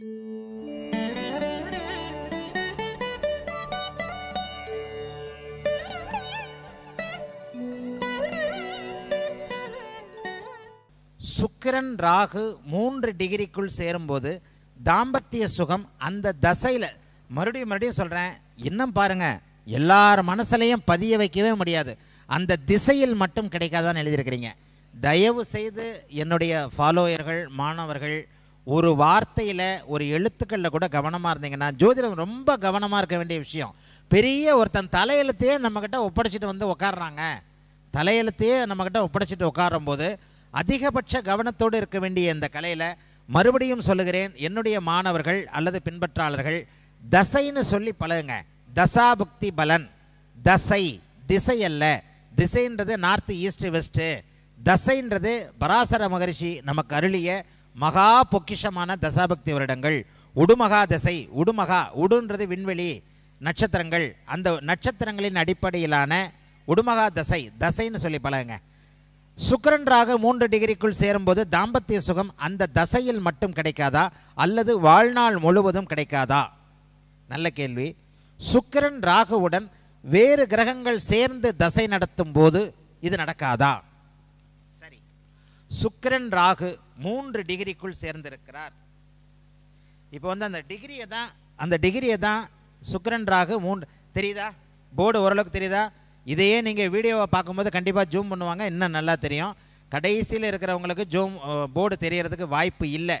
சுக்கிரன் ராகு மூன்று டிகிரிக்குள் சேரும்போது தாம்பத்திய சுகம் அந்த தசையில் மறுபடியும் மறுபடியும் சொல்கிறேன் இன்னும் பாருங்கள் எல்லார் மனசுலையும் பதிய வைக்கவே முடியாது அந்த திசையில் மட்டும் கிடைக்காதான்னு எழுதியிருக்கிறீங்க தயவு செய்து என்னுடைய ஃபாலோயர்கள் மாணவர்கள் ஒரு வார்த்தையில் ஒரு எழுத்துக்களில் கூட கவனமாக இருந்தீங்கன்னா ஜோதிடம் ரொம்ப கவனமாக இருக்க வேண்டிய விஷயம் பெரிய ஒருத்தன் தலையெழுத்தையே நம்மக்கிட்ட ஒப்படைச்சிட்டு வந்து உக்காடுறாங்க தலையெழுத்தையே நம்மக்கிட்ட ஒப்படைச்சிட்டு உட்காரும் போது அதிகபட்ச கவனத்தோடு இருக்க வேண்டிய இந்த கலையில் மறுபடியும் சொல்லுகிறேன் என்னுடைய மாணவர்கள் அல்லது பின்பற்றாளர்கள் தசைன்னு சொல்லி பழகுங்க தசாபுக்தி பலன் தசை திசை அல்ல திசைன்றது நார்த் ஈஸ்ட் வெஸ்ட்டு தசைன்றது பராசர மகரிஷி நமக்கு அருளிய மகா பொக்கிஷமான தசாபக்தி வருடங்கள் உடுமகா தசை உடுமகா உடுன்றது விண்வெளி நட்சத்திரங்கள் அந்த நட்சத்திரங்களின் அடிப்படையிலான உடுமகா தசை தசைன்னு சொல்லி பழகுங்க சுக்கரன்றாக மூன்று டிகிரிக்குள் சேரும்போது தாம்பத்திய சுகம் அந்த தசையில் மட்டும் கிடைக்காதா அல்லது வாழ்நாள் முழுவதும் கிடைக்காதா நல்ல கேள்வி சுக்கரன் ராகுவுடன் வேறு கிரகங்கள் சேர்ந்து தசை நடத்தும் போது இது நடக்காதா சுக்கரன் ராகு மூன்று டிகிரிக்குள் சேர்ந்திருக்கிறார் இப்போ வந்து அந்த டிகிரியை தான் அந்த டிகிரியை தான் சுக்கரன் ராகு மூன்று தெரியுதா போர்டு ஓரளவுக்கு தெரியுதா இதையே நீங்கள் வீடியோவை பார்க்கும்போது கண்டிப்பாக ஜூம் பண்ணுவாங்க இன்னும் நல்லா தெரியும் கடைசியில் இருக்கிறவங்களுக்கு ஜூம் போர்டு தெரியறதுக்கு வாய்ப்பு இல்லை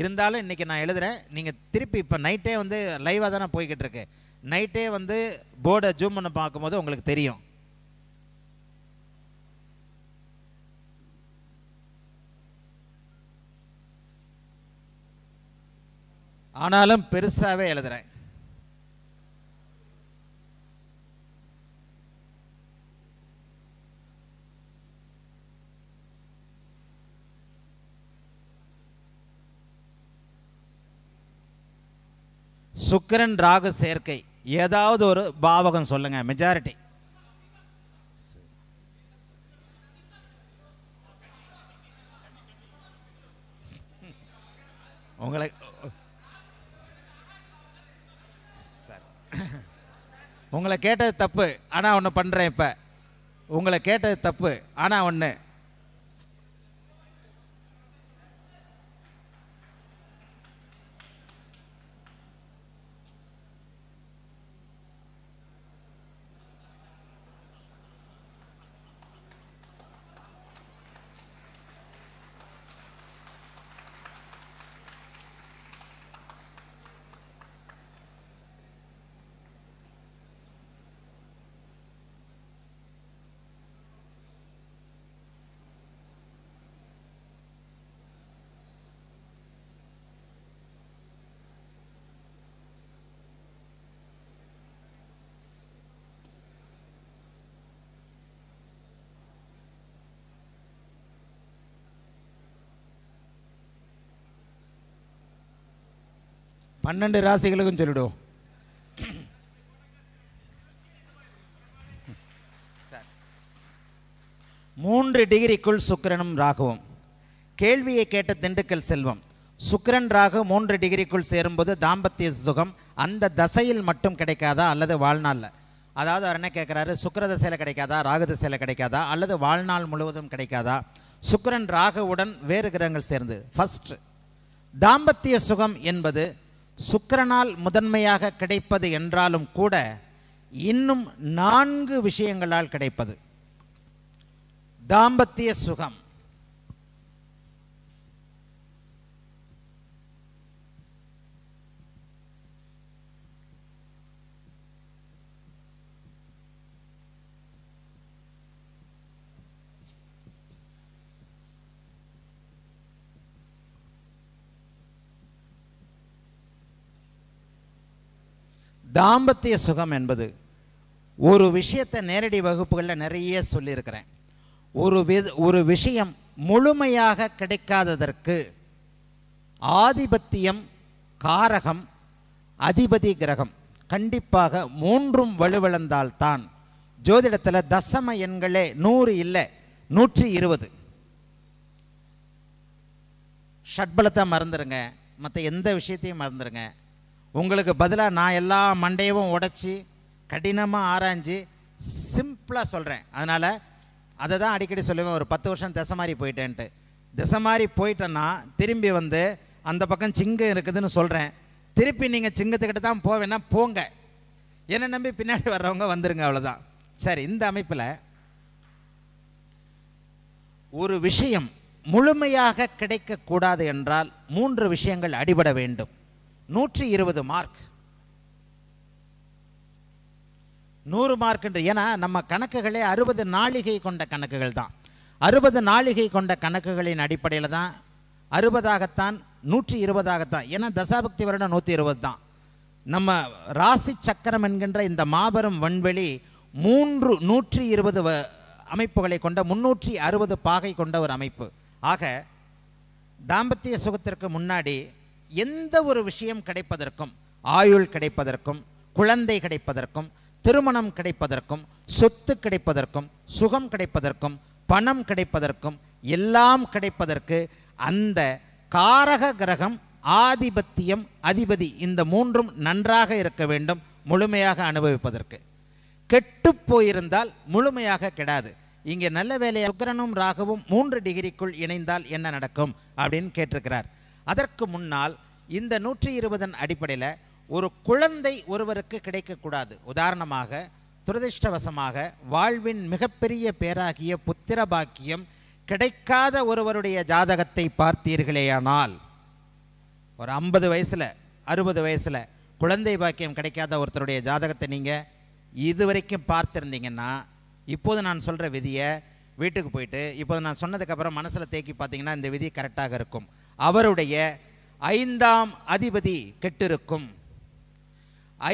இருந்தாலும் இன்றைக்கி நான் எழுதுகிறேன் நீங்கள் திருப்பி இப்போ நைட்டே வந்து லைவாக தானே போய்கிட்டு இருக்கு நைட்டே வந்து போர்டை ஜூம் பண்ண பார்க்கும்போது உங்களுக்கு தெரியும் ஆனாலும் பெருசாகவே எழுதுறேன் சுக்கரன் ராகு சேர்க்கை ஏதாவது ஒரு பாவகம் சொல்லுங்க மெஜாரிட்டி உங்களை உங்களை கேட்டது தப்பு ஆனால் ஒன்று பண்ணுறேன் இப்போ உங்களை கேட்டது தப்பு ஆனால் ஒன்று பன்னெண்டு ராசிகளுக்கும் சொல்லிவிடுவோம் மூன்று டிகிரிக்குள் சுக்கிரனும் ராகுவும் கேள்வியை கேட்ட திண்டுக்கல் செல்வம் சுக்கரன் ராகு மூன்று டிகிரிக்குள் சேரும்போது தாம்பத்திய சுகம் அந்த தசையில் மட்டும் கிடைக்காதா அல்லது வாழ்நாளில் அதாவது அவர் என்ன கேட்குறாரு சுக்கர தசையில் கிடைக்காதா ராகு தசையில் கிடைக்காதா அல்லது வாழ்நாள் முழுவதும் கிடைக்காதா சுக்கரன் ராகுவுடன் வேறு கிரகங்கள் சேர்ந்து ஃபஸ்ட் தாம்பத்திய சுகம் என்பது சுக்கரனால் முதன்மையாக கிடைப்பது என்றாலும் கூட இன்னும் நான்கு விஷயங்களால் கிடைப்பது தாம்பத்திய சுகம் தாம்பத்திய சுகம் என்பது ஒரு விஷயத்தை நேரடி வகுப்புகளில் நிறைய சொல்லியிருக்கிறேன் ஒரு வித ஒரு விஷயம் முழுமையாக கிடைக்காததற்கு ஆதிபத்தியம் காரகம் அதிபதி கிரகம் கண்டிப்பாக மூன்றும் வலுவிழந்தால்தான் ஜோதிடத்தில் தசம எண்களே நூறு இல்லை நூற்றி இருபது ஷட்பலத்தை மறந்துடுங்க மற்ற எந்த விஷயத்தையும் மறந்துடுங்க உங்களுக்கு பதிலாக நான் எல்லா மண்டையவும் உடச்சி கடினமாக ஆராய்ஞ்சு சிம்பிளாக சொல்கிறேன் அதனால் அதை தான் அடிக்கடி சொல்லுவேன் ஒரு பத்து வருஷம் திசை மாதிரி போயிட்டேன்ட்டு திசை மாதிரி போயிட்டேன்னா திரும்பி வந்து அந்த பக்கம் சிங்கம் இருக்குதுன்னு சொல்கிறேன் திருப்பி நீங்கள் சிங்கத்துக்கிட்ட தான் போவேன்னா போங்க என்னை நம்பி பின்னாடி வர்றவங்க வந்துருங்க அவ்வளோதான் சரி இந்த அமைப்பில் ஒரு விஷயம் முழுமையாக கிடைக்கக்கூடாது என்றால் மூன்று விஷயங்கள் அடிபட வேண்டும் நூற்றி இருபது மார்க் நூறு மார்க் என்று ஏன்னா நம்ம கணக்குகளே அறுபது நாளிகை கொண்ட கணக்குகள் தான் அறுபது நாளிகை கொண்ட கணக்குகளின் அடிப்படையில் தான் அறுபதாகத்தான் நூற்றி இருபதாகத்தான் ஏன்னா தசாபக்தி வருடம் நூற்றி இருபது தான் நம்ம ராசி சக்கரம் என்கின்ற இந்த மாபெரும் வன்வெளி மூன்று நூற்றி இருபது அமைப்புகளை கொண்ட முன்னூற்றி அறுபது பாகை கொண்ட ஒரு அமைப்பு ஆக தாம்பத்திய சுகத்திற்கு முன்னாடி எந்த ஒரு விஷயம் கிடைப்பதற்கும் ஆயுள் கிடைப்பதற்கும் குழந்தை கிடைப்பதற்கும் திருமணம் கிடைப்பதற்கும் சொத்து கிடைப்பதற்கும் சுகம் கிடைப்பதற்கும் பணம் கிடைப்பதற்கும் எல்லாம் கிடைப்பதற்கு அந்த காரக கிரகம் ஆதிபத்தியம் அதிபதி இந்த மூன்றும் நன்றாக இருக்க வேண்டும் முழுமையாக அனுபவிப்பதற்கு கெட்டு போயிருந்தால் முழுமையாக கெடாது இங்கே நல்ல வேலையை சுக்கரனும் ராகவும் மூன்று டிகிரிக்குள் இணைந்தால் என்ன நடக்கும் அப்படின்னு கேட்டிருக்கிறார் அதற்கு முன்னால் இந்த நூற்றி இருபதன் அடிப்படையில் ஒரு குழந்தை ஒருவருக்கு கிடைக்கக்கூடாது உதாரணமாக துரதிருஷ்டவசமாக வாழ்வின் மிகப்பெரிய பேராகிய புத்திர பாக்கியம் கிடைக்காத ஒருவருடைய ஜாதகத்தை பார்த்தீர்களேயானால் ஒரு ஐம்பது வயசில் அறுபது வயசில் குழந்தை பாக்கியம் கிடைக்காத ஒருத்தருடைய ஜாதகத்தை நீங்கள் இது வரைக்கும் பார்த்துருந்தீங்கன்னா இப்போது நான் சொல்கிற விதியை வீட்டுக்கு போயிட்டு இப்போது நான் சொன்னதுக்கப்புறம் மனசில் தேக்கி பார்த்தீங்கன்னா இந்த விதி கரெக்டாக இருக்கும் அவருடைய ஐந்தாம் அதிபதி கெட்டிருக்கும்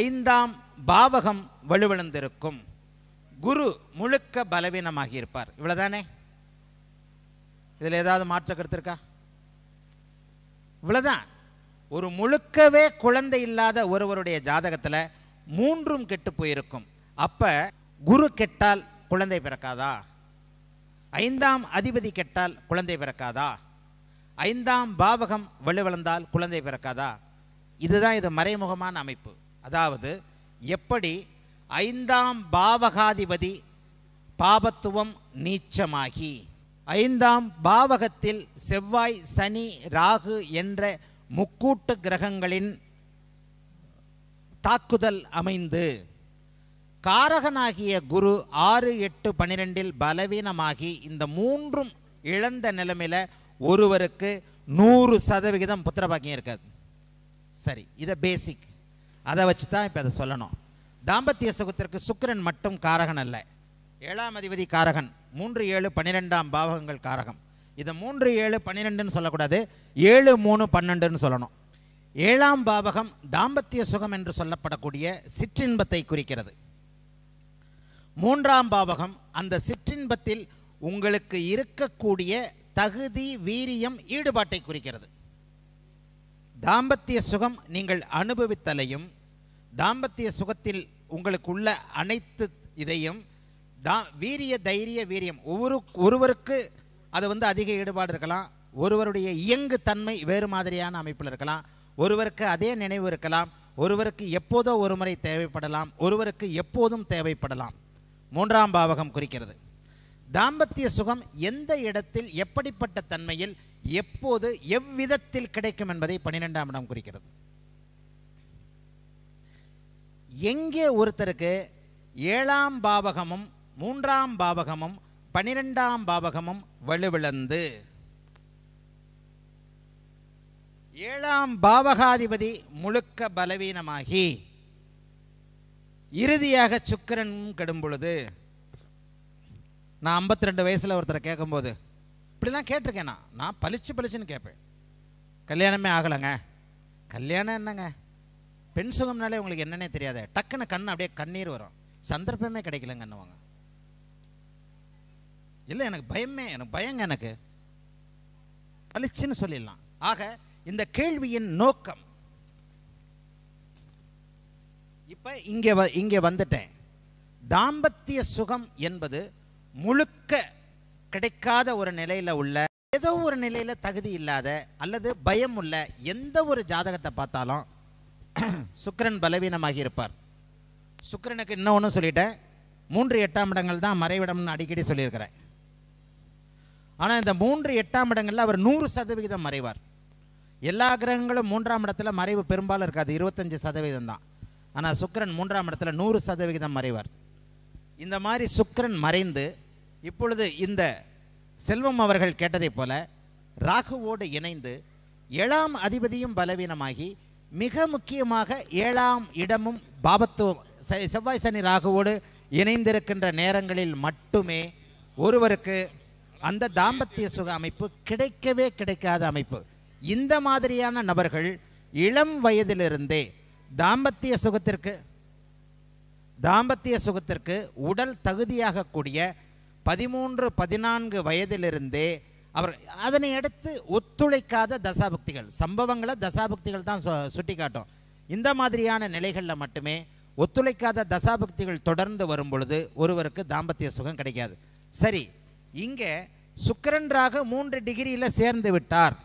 ஐந்தாம் பாவகம் வலுவிழந்திருக்கும் குரு முழுக்க பலவீனமாகி இருப்பார் இவ்வளோதானே இதில் ஏதாவது மாற்ற கருத்துருக்கா இவ்வளோதான் ஒரு முழுக்கவே குழந்தை இல்லாத ஒருவருடைய ஜாதகத்தில் மூன்றும் கெட்டு போயிருக்கும் அப்போ குரு கெட்டால் குழந்தை பிறக்காதா ஐந்தாம் அதிபதி கெட்டால் குழந்தை பிறக்காதா ஐந்தாம் பாவகம் வலுவிழந்தால் குழந்தை பிறக்காதா இதுதான் இது மறைமுகமான அமைப்பு அதாவது எப்படி ஐந்தாம் பாவகாதிபதி பாபத்துவம் நீச்சமாகி ஐந்தாம் பாவகத்தில் செவ்வாய் சனி ராகு என்ற முக்கூட்டு கிரகங்களின் தாக்குதல் அமைந்து காரகனாகிய குரு ஆறு எட்டு பனிரெண்டில் பலவீனமாகி இந்த மூன்றும் இழந்த நிலைமையில் ஒருவருக்கு நூறு சதவிகிதம் புத்திரபாக்கியம் இருக்காது சரி இதை பேசிக் அதை வச்சு தான் இப்போ அதை சொல்லணும் தாம்பத்திய சுகத்திற்கு சுக்கரன் மட்டும் காரகன் அல்ல ஏழாம் அதிபதி காரகன் மூன்று ஏழு பன்னிரெண்டாம் பாவகங்கள் காரகம் இதை மூன்று ஏழு பன்னிரெண்டுன்னு சொல்லக்கூடாது ஏழு மூணு பன்னெண்டுன்னு சொல்லணும் ஏழாம் பாவகம் தாம்பத்திய சுகம் என்று சொல்லப்படக்கூடிய சிற்றின்பத்தை குறிக்கிறது மூன்றாம் பாவகம் அந்த சிற்றின்பத்தில் உங்களுக்கு இருக்கக்கூடிய தகுதி வீரியம் ஈடுபாட்டை குறிக்கிறது தாம்பத்திய சுகம் நீங்கள் அனுபவித்தலையும் தாம்பத்திய சுகத்தில் உங்களுக்கு உள்ள அனைத்து இதையும் தா வீரிய தைரிய வீரியம் ஒவ்வொரு ஒருவருக்கு அது வந்து அதிக ஈடுபாடு இருக்கலாம் ஒருவருடைய இயங்கு தன்மை வேறு மாதிரியான அமைப்பில் இருக்கலாம் ஒருவருக்கு அதே நினைவு இருக்கலாம் ஒருவருக்கு எப்போதோ ஒரு முறை தேவைப்படலாம் ஒருவருக்கு எப்போதும் தேவைப்படலாம் மூன்றாம் பாவகம் குறிக்கிறது தாம்பத்திய சுகம் எந்த இடத்தில் எப்படிப்பட்ட தன்மையில் எப்போது எவ்விதத்தில் கிடைக்கும் என்பதை பன்னிரெண்டாம் இடம் குறிக்கிறது எங்கே ஒருத்தருக்கு ஏழாம் பாவகமும் மூன்றாம் பாவகமும் பனிரெண்டாம் பாவகமும் வலுவிழந்து ஏழாம் பாவகாதிபதி முழுக்க பலவீனமாகி இறுதியாக சுக்கரன் கெடும் பொழுது நான் ஐம்பத்தி ரெண்டு வயசில் ஒருத்தரை கேட்கும்போது இப்படிலாம் கேட்டிருக்கேன் நான் நான் பளிச்சு பளிச்சுன்னு கேட்பேன் கல்யாணமே ஆகலைங்க கல்யாணம் என்னங்க பெண் சுகம்னாலே உங்களுக்கு என்னன்னே தெரியாது டக்குன்னு கண் அப்படியே கண்ணீர் வரும் சந்தர்ப்பமே கிடைக்கலங்கன்னுவாங்க இல்லை எனக்கு பயமே எனக்கு பயங்க எனக்கு பளிச்சுன்னு சொல்லிடலாம் ஆக இந்த கேள்வியின் நோக்கம் இப்போ இங்கே இங்கே வந்துட்டேன் தாம்பத்திய சுகம் என்பது முழுக்க கிடைக்காத ஒரு நிலையில் உள்ள ஏதோ ஒரு நிலையில் தகுதி இல்லாத அல்லது பயம் உள்ள எந்த ஒரு ஜாதகத்தை பார்த்தாலும் சுக்கரன் பலவீனமாகி இருப்பார் சுக்கரனுக்கு இன்னும் ஒன்று சொல்லிட்டேன் மூன்று எட்டாம் இடங்கள் தான் மறைவிடம்னு அடிக்கடி சொல்லியிருக்கிறேன் ஆனால் இந்த மூன்று எட்டாம் இடங்களில் அவர் நூறு சதவிகிதம் மறைவார் எல்லா கிரகங்களும் மூன்றாம் இடத்துல மறைவு பெரும்பாலும் இருக்காது இருபத்தஞ்சி சதவீதம் தான் ஆனால் சுக்கரன் மூன்றாம் இடத்துல நூறு சதவிகிதம் மறைவார் இந்த மாதிரி சுக்கரன் மறைந்து இப்பொழுது இந்த செல்வம் அவர்கள் கேட்டதைப் போல ராகுவோடு இணைந்து ஏழாம் அதிபதியும் பலவீனமாகி மிக முக்கியமாக ஏழாம் இடமும் பாபத்துவம் செவ்வாய் சனி ராகுவோடு இணைந்திருக்கின்ற நேரங்களில் மட்டுமே ஒருவருக்கு அந்த தாம்பத்திய சுக அமைப்பு கிடைக்கவே கிடைக்காத அமைப்பு இந்த மாதிரியான நபர்கள் இளம் வயதிலிருந்தே தாம்பத்திய சுகத்திற்கு தாம்பத்திய சுகத்திற்கு உடல் தகுதியாகக்கூடிய பதிமூன்று பதினான்கு வயதிலிருந்தே அவர் அதனை அடுத்து ஒத்துழைக்காத தசாபக்திகள் சம்பவங்களை தசாபக்திகள் தான் சுட்டி காட்டும் இந்த மாதிரியான நிலைகளில் மட்டுமே ஒத்துழைக்காத தசாபக்திகள் தொடர்ந்து வரும் பொழுது ஒருவருக்கு தாம்பத்திய சுகம் கிடைக்காது சரி இங்கே சுக்கரன்றாக மூன்று டிகிரியில் சேர்ந்து விட்டார்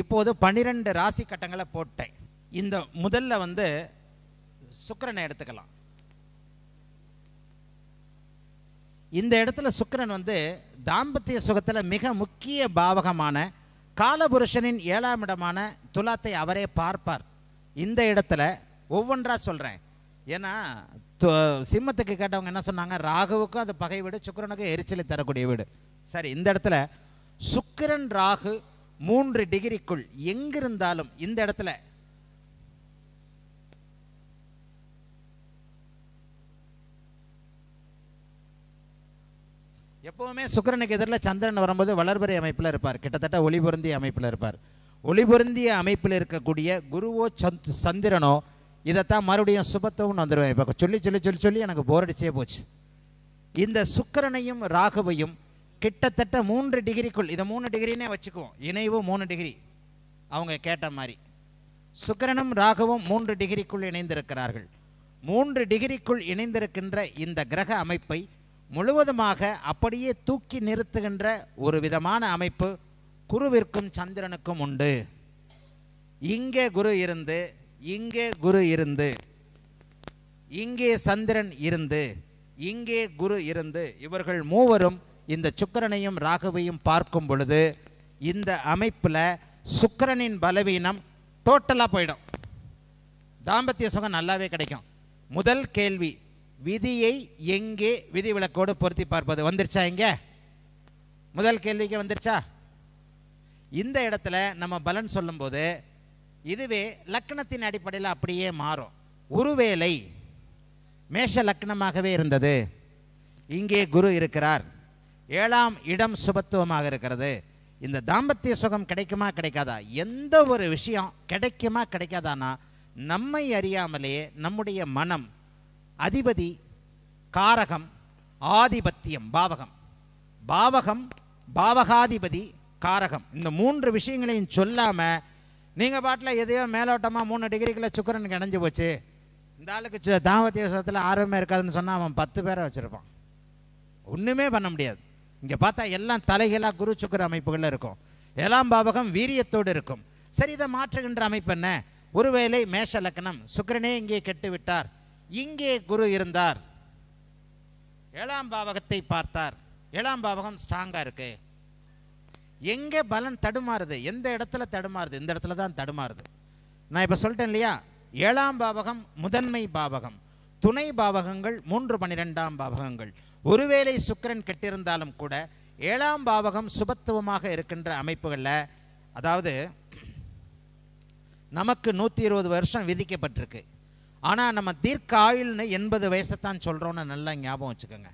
இப்போது பன்னிரெண்டு ராசி கட்டங்களை போட்டேன் இந்த முதல்ல வந்து சுக்கரனை எடுத்துக்கலாம் இந்த இடத்துல சுக்கரன் வந்து தாம்பத்திய சுகத்தில் மிக முக்கிய பாவகமான காலபுருஷனின் ஏழாம் இடமான துலாத்தை அவரே பார்ப்பார் இந்த இடத்துல ஒவ்வொன்றாக சொல்கிறேன் ஏன்னா சிம்மத்துக்கு கேட்டவங்க என்ன சொன்னாங்க ராகுவுக்கும் அது பகை வீடு சுக்கரனுக்கும் எரிச்சலை தரக்கூடிய வீடு சரி இந்த இடத்துல சுக்கிரன் ராகு மூன்று டிகிரிக்குள் எங்கிருந்தாலும் இந்த இடத்துல எப்போவுமே சுக்கரனுக்கு எதிரில் சந்திரன் வரும்போது வளர்பறை அமைப்பில் இருப்பார் கிட்டத்தட்ட ஒளிபொருந்திய அமைப்பில் இருப்பார் ஒளிபொருந்திய அமைப்பில் இருக்கக்கூடிய குருவோ சந்த் சந்திரனோ இதைத்தான் மறுபடியும் சுபத்துவம்னு வந்துடுவேன் இப்போ சொல்லி சொல்லி சொல்லி சொல்லி எனக்கு போர் அடிச்சே போச்சு இந்த சுக்கரனையும் ராகுவையும் கிட்டத்தட்ட மூன்று டிகிரிக்குள் இதை மூணு டிகிரினே வச்சுக்குவோம் இணைவு மூணு டிகிரி அவங்க கேட்ட மாதிரி சுக்கரனும் ராகுவும் மூன்று டிகிரிக்குள் இணைந்திருக்கிறார்கள் மூன்று டிகிரிக்குள் இணைந்திருக்கின்ற இந்த கிரக அமைப்பை முழுவதுமாக அப்படியே தூக்கி நிறுத்துகின்ற ஒரு விதமான அமைப்பு குருவிற்கும் சந்திரனுக்கும் உண்டு இங்கே குரு இருந்து இங்கே குரு இருந்து இங்கே சந்திரன் இருந்து இங்கே குரு இருந்து இவர்கள் மூவரும் இந்த சுக்கரனையும் ராகுவையும் பார்க்கும் பொழுது இந்த அமைப்பில் சுக்கரனின் பலவீனம் டோட்டலாக போயிடும் தாம்பத்திய சுகம் நல்லாவே கிடைக்கும் முதல் கேள்வி விதியை எங்கே விதி விளக்கோடு பொருத்தி பார்ப்பது வந்துருச்சா இங்கே முதல் கேள்விக்கு வந்துருச்சா இந்த இடத்துல நம்ம பலன் சொல்லும்போது இதுவே லக்கணத்தின் அடிப்படையில் அப்படியே மாறும் ஒருவேளை மேஷ லக்னமாகவே இருந்தது இங்கே குரு இருக்கிறார் ஏழாம் இடம் சுபத்துவமாக இருக்கிறது இந்த தாம்பத்திய சுகம் கிடைக்குமா கிடைக்காதா எந்த ஒரு விஷயம் கிடைக்குமா கிடைக்காதானா நம்மை அறியாமலே நம்முடைய மனம் அதிபதி காரகம் ஆதிபத்தியம் பாவகம் பாவகம் பாவகாதிபதி காரகம் இந்த மூன்று விஷயங்களையும் சொல்லாமல் நீங்கள் பாட்டில் எதையோ மேலோட்டமாக மூணு டிகிரிக்குள்ளே சுக்கரனுக்கு இணைஞ்சு போச்சு இந்த ஆளுக்கு தாவத்திய சுகத்தில் ஆர்வமே இருக்காதுன்னு சொன்னால் அவன் பத்து பேரை வச்சுருப்பான் ஒன்றுமே பண்ண முடியாது இங்கே பார்த்தா எல்லாம் தலைகளாக குரு சுக்கர அமைப்புகளில் இருக்கும் ஏழாம் பாவகம் வீரியத்தோடு இருக்கும் சரி இதை மாற்றுகின்ற அமைப்பு என்ன ஒருவேளை மேஷ லக்கணம் சுக்கரனே இங்கே கெட்டு விட்டார் இங்கே குரு இருந்தார் ஏழாம் பாவகத்தை பார்த்தார் ஏழாம் பாவகம் ஸ்ட்ராங்காக இருக்கு எங்கே பலன் தடுமாறுது எந்த இடத்துல தடுமாறுது இந்த இடத்துல தான் தடுமாறுது நான் இப்போ சொல்லிட்டேன் இல்லையா ஏழாம் பாவகம் முதன்மை பாவகம் துணை பாவகங்கள் மூன்று பன்னிரெண்டாம் பாவகங்கள் ஒருவேளை சுக்கரன் கெட்டிருந்தாலும் கூட ஏழாம் பாவகம் சுபத்துவமாக இருக்கின்ற அமைப்புகளில் அதாவது நமக்கு நூற்றி இருபது வருஷம் விதிக்கப்பட்டிருக்கு ஆனால் நம்ம தீர்க்க ஆயுள்னு எண்பது வயசைத்தான் சொல்கிறோன்னு நல்லா ஞாபகம் வச்சுக்கோங்க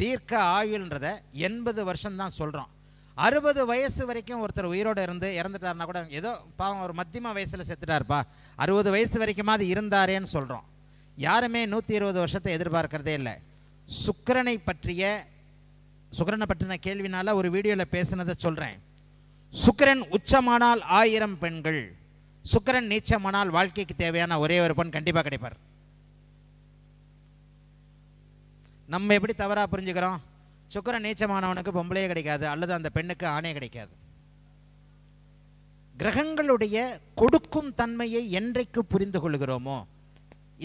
தீர்க்க ஆயுள்ன்றத எண்பது வருஷம்தான் சொல்கிறோம் அறுபது வயசு வரைக்கும் ஒருத்தர் உயிரோடு இருந்து இறந்துட்டார்னா கூட ஏதோ பாவம் ஒரு மத்தியம வயசில் செத்துட்டார்ப்பா அறுபது வயசு வரைக்குமாவது இருந்தாரேன்னு சொல்கிறோம் யாருமே நூற்றி இருபது வருஷத்தை எதிர்பார்க்கிறதே இல்லை சுக்கரனை பற்றிய சுக்கரனை பற்றின கேள்வினால் ஒரு வீடியோவில் பேசுனதை சொல்கிறேன் சுக்கரன் உச்சமானால் ஆயிரம் பெண்கள் சுக்கரன் நீச்சமானால் வாழ்க்கைக்கு தேவையான ஒரே ஒரு பெண் கண்டிப்பாக கிடைப்பார் நம்ம எப்படி தவறாக புரிஞ்சுக்கிறோம் சுக்கரன் நீச்சமானவனுக்கு பொம்பளையே கிடைக்காது அல்லது அந்த பெண்ணுக்கு ஆணையே கிடைக்காது கிரகங்களுடைய கொடுக்கும் தன்மையை என்றைக்கு புரிந்து கொள்கிறோமோ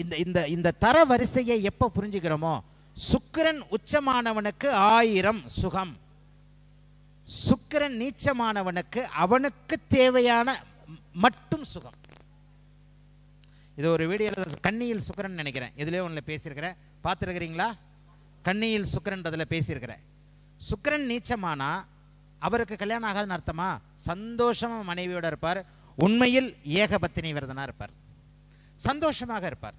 இந்த இந்த இந்த தர வரிசையை எப்போ புரிஞ்சுக்கிறோமோ சுக்கிரன் உச்சமானவனுக்கு ஆயிரம் சுகம் சுக்கிரன் நீச்சமானவனுக்கு அவனுக்கு தேவையான மட்டும் சுகம் இது ஒரு வீடியோ கண்ணியில் சுக்கரன் நினைக்கிறேன் எதுலேயோ ஒன்றில் பேசியிருக்கிறேன் பார்த்துருக்கிறீங்களா கண்ணியில் சுக்கரன்றதில் பேசியிருக்கிறேன் சுக்கரன் நீச்சமானா அவருக்கு கல்யாணம் ஆகாதுன்னு அர்த்தமா சந்தோஷமாக மனைவியோட இருப்பார் உண்மையில் ஏகபத்தினி விரதனாக இருப்பார் சந்தோஷமாக இருப்பார்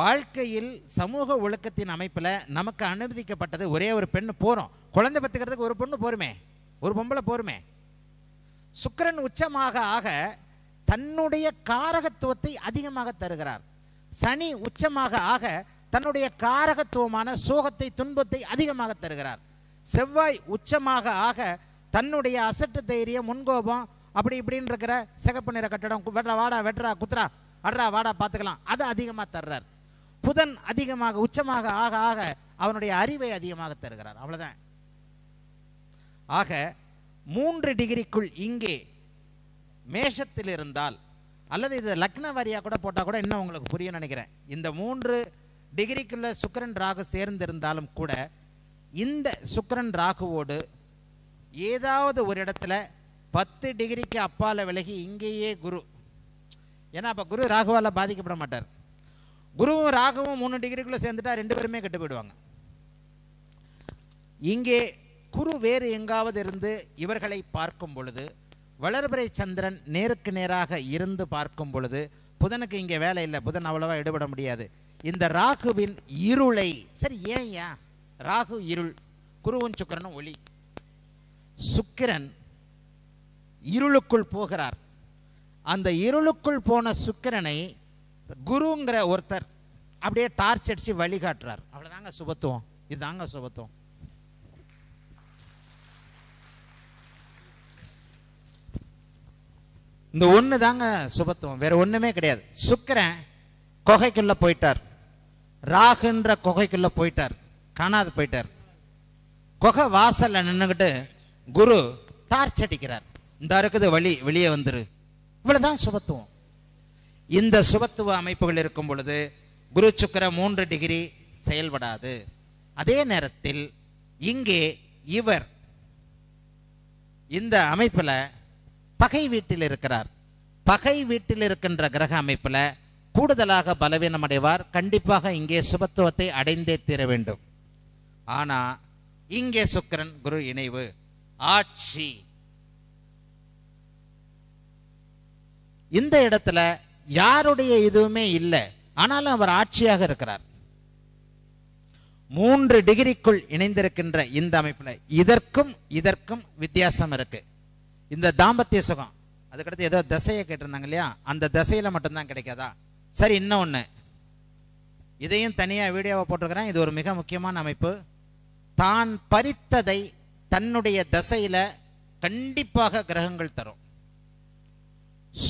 வாழ்க்கையில் சமூக ஒழுக்கத்தின் அமைப்பில் நமக்கு அனுமதிக்கப்பட்டது ஒரே ஒரு பெண் போகிறோம் குழந்தை பத்துக்கிறதுக்கு ஒரு பொண்ணு போருமே ஒரு பொம்பளை போருமே சுக்கரன் உச்சமாக ஆக தன்னுடைய காரகத்துவத்தை அதிகமாக தருகிறார் சனி உச்சமாக ஆக தன்னுடைய காரகத்துவமான சோகத்தை துன்பத்தை அதிகமாக தருகிறார் செவ்வாய் உச்சமாக ஆக தன்னுடைய அசட்டு தைரியம் முன்கோபம் அப்படி இப்படின்னு இருக்கிற சிகப்பு நிற கட்டடம் வெட்ரா வாடா வெட்ரா குத்ரா அட்ரா வாடா பார்த்துக்கலாம் அதை அதிகமாக தர்றார் புதன் அதிகமாக உச்சமாக ஆக ஆக அவனுடைய அறிவை அதிகமாக தருகிறார் அவ்வளோதான் ஆக மூன்று டிகிரிக்குள் இங்கே மேஷத்தில் இருந்தால் அல்லது இது லக்ன வாரியாக கூட போட்டால் கூட இன்னும் உங்களுக்கு புரியும் நினைக்கிறேன் இந்த மூன்று டிகிரிக்குள்ளே சுக்கரன் ராகு சேர்ந்திருந்தாலும் கூட இந்த சுக்கரன் ராகுவோடு ஏதாவது ஒரு இடத்துல பத்து டிகிரிக்கு அப்பால் விலகி இங்கேயே குரு ஏன்னா அப்போ குரு ராகுவால் பாதிக்கப்பட மாட்டார் குருவும் ராகுவும் மூணு டிகிரிக்குள்ளே சேர்ந்துட்டா ரெண்டு பேருமே கெட்டு போயிடுவாங்க இங்கே குரு வேறு எங்காவது இருந்து இவர்களை பார்க்கும் பொழுது வளர்பிறை சந்திரன் நேருக்கு நேராக இருந்து பார்க்கும் பொழுது புதனுக்கு இங்கே வேலை இல்லை புதன் அவ்வளவா ஈடுபட முடியாது இந்த ராகுவின் இருளை சரி ஏன் ஏன் ராகு இருள் குருவும் சுக்கரனும் ஒளி சுக்கிரன் இருளுக்குள் போகிறார் அந்த இருளுக்குள் போன சுக்கிரனை குருங்கிற ஒருத்தர் அப்படியே டார்ச் அடித்து வழிகாட்டுறார் அவ்வளோதாங்க சுபத்துவம் இதுதாங்க சுபத்துவம் இந்த ஒன்று தாங்க சுபத்துவம் வேற ஒன்றுமே கிடையாது சுக்கரன் கொகைக்குள்ளே போயிட்டார் ராகுன்ற கொகைக்குள்ளே போயிட்டார் காணாது போயிட்டார் கொகை வாசலில் நின்றுக்கிட்டு குரு டார்ச் அடிக்கிறார் இந்த இருக்குது வழி வெளியே வந்துரு இவ்வளோதான் சுபத்துவம் இந்த சுபத்துவ அமைப்புகள் இருக்கும் பொழுது குரு சுக்கர மூன்று டிகிரி செயல்படாது அதே நேரத்தில் இங்கே இவர் இந்த அமைப்பில் பகை வீட்டில் இருக்கிறார் பகை வீட்டில் இருக்கின்ற கிரக அமைப்பில் கூடுதலாக பலவீனம் அடைவார் கண்டிப்பாக இங்கே சுபத்துவத்தை அடைந்தே தீர வேண்டும் ஆனால் இங்கே சுக்கரன் குரு இணைவு ஆட்சி இந்த இடத்துல யாருடைய இதுவுமே இல்லை ஆனாலும் அவர் ஆட்சியாக இருக்கிறார் மூன்று டிகிரிக்குள் இணைந்திருக்கின்ற இந்த அமைப்பில் இதற்கும் இதற்கும் வித்தியாசம் இருக்குது இந்த தாம்பத்திய சுகம் அதுக்கடுத்து ஏதோ தசையை கேட்டிருந்தாங்க இல்லையா அந்த தசையில் மட்டும்தான் கிடைக்காதா சரி இன்னொன்று இதையும் தனியாக வீடியோவை போட்டிருக்கிறேன் இது ஒரு மிக முக்கியமான அமைப்பு தான் பறித்ததை தன்னுடைய தசையில் கண்டிப்பாக கிரகங்கள் தரும்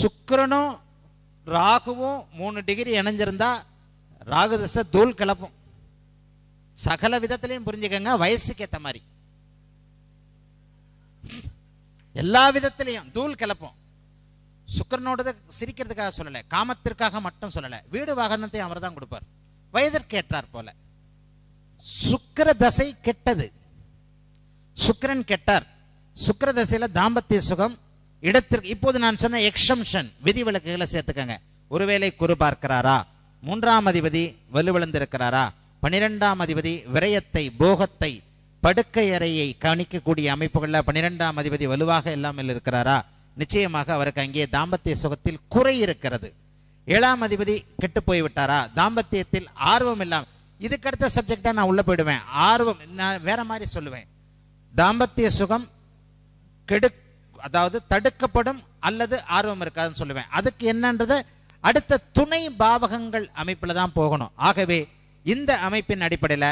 சுக்கரனும் ராகுவும் மூணு டிகிரி இணைஞ்சிருந்தா ராகு தசை தூள் கிளப்பும் சகல விதத்துலையும் புரிஞ்சுக்கங்க வயசுக்கு ஏற்ற மாதிரி எல்லா விதத்திலையும் தூள் கிளப்போம் சுக்கரனோட சிரிக்கிறதுக்காக சொல்லலை காமத்திற்காக மட்டும் சொல்லலை வீடு வாகனத்தை அவர் தான் கொடுப்பார் வயதிற்கேற்றார் போல சுக்கர தசை கெட்டது சுக்கரன் கெட்டார் சுக்கர தசையில தாம்பத்திய சுகம் இடத்திற்கு இப்போது நான் சொன்ன எக்ஸம்ஷன் விளக்குகளை சேர்த்துக்கங்க ஒருவேளை குறு பார்க்கிறாரா மூன்றாம் அதிபதி வலுவிழந்திருக்கிறாரா பனிரெண்டாம் அதிபதி விரயத்தை போகத்தை படுக்கை அறையை கவனிக்கக்கூடிய அமைப்புகளில் பன்னிரெண்டாம் அதிபதி வலுவாக இல்லாமல் இருக்கிறாரா நிச்சயமாக அவருக்கு அங்கே தாம்பத்திய சுகத்தில் குறை இருக்கிறது ஏழாம் அதிபதி கெட்டு போய்விட்டாரா தாம்பத்தியத்தில் ஆர்வம் இல்லாமல் இதுக்கடுத்த சப்ஜெக்டாக நான் உள்ளே போயிடுவேன் ஆர்வம் நான் வேற மாதிரி சொல்லுவேன் தாம்பத்திய சுகம் கெடு அதாவது தடுக்கப்படும் அல்லது ஆர்வம் இருக்காதுன்னு சொல்லுவேன் அதுக்கு என்னன்றது அடுத்த துணை பாவகங்கள் அமைப்பில் தான் போகணும் ஆகவே இந்த அமைப்பின் அடிப்படையில்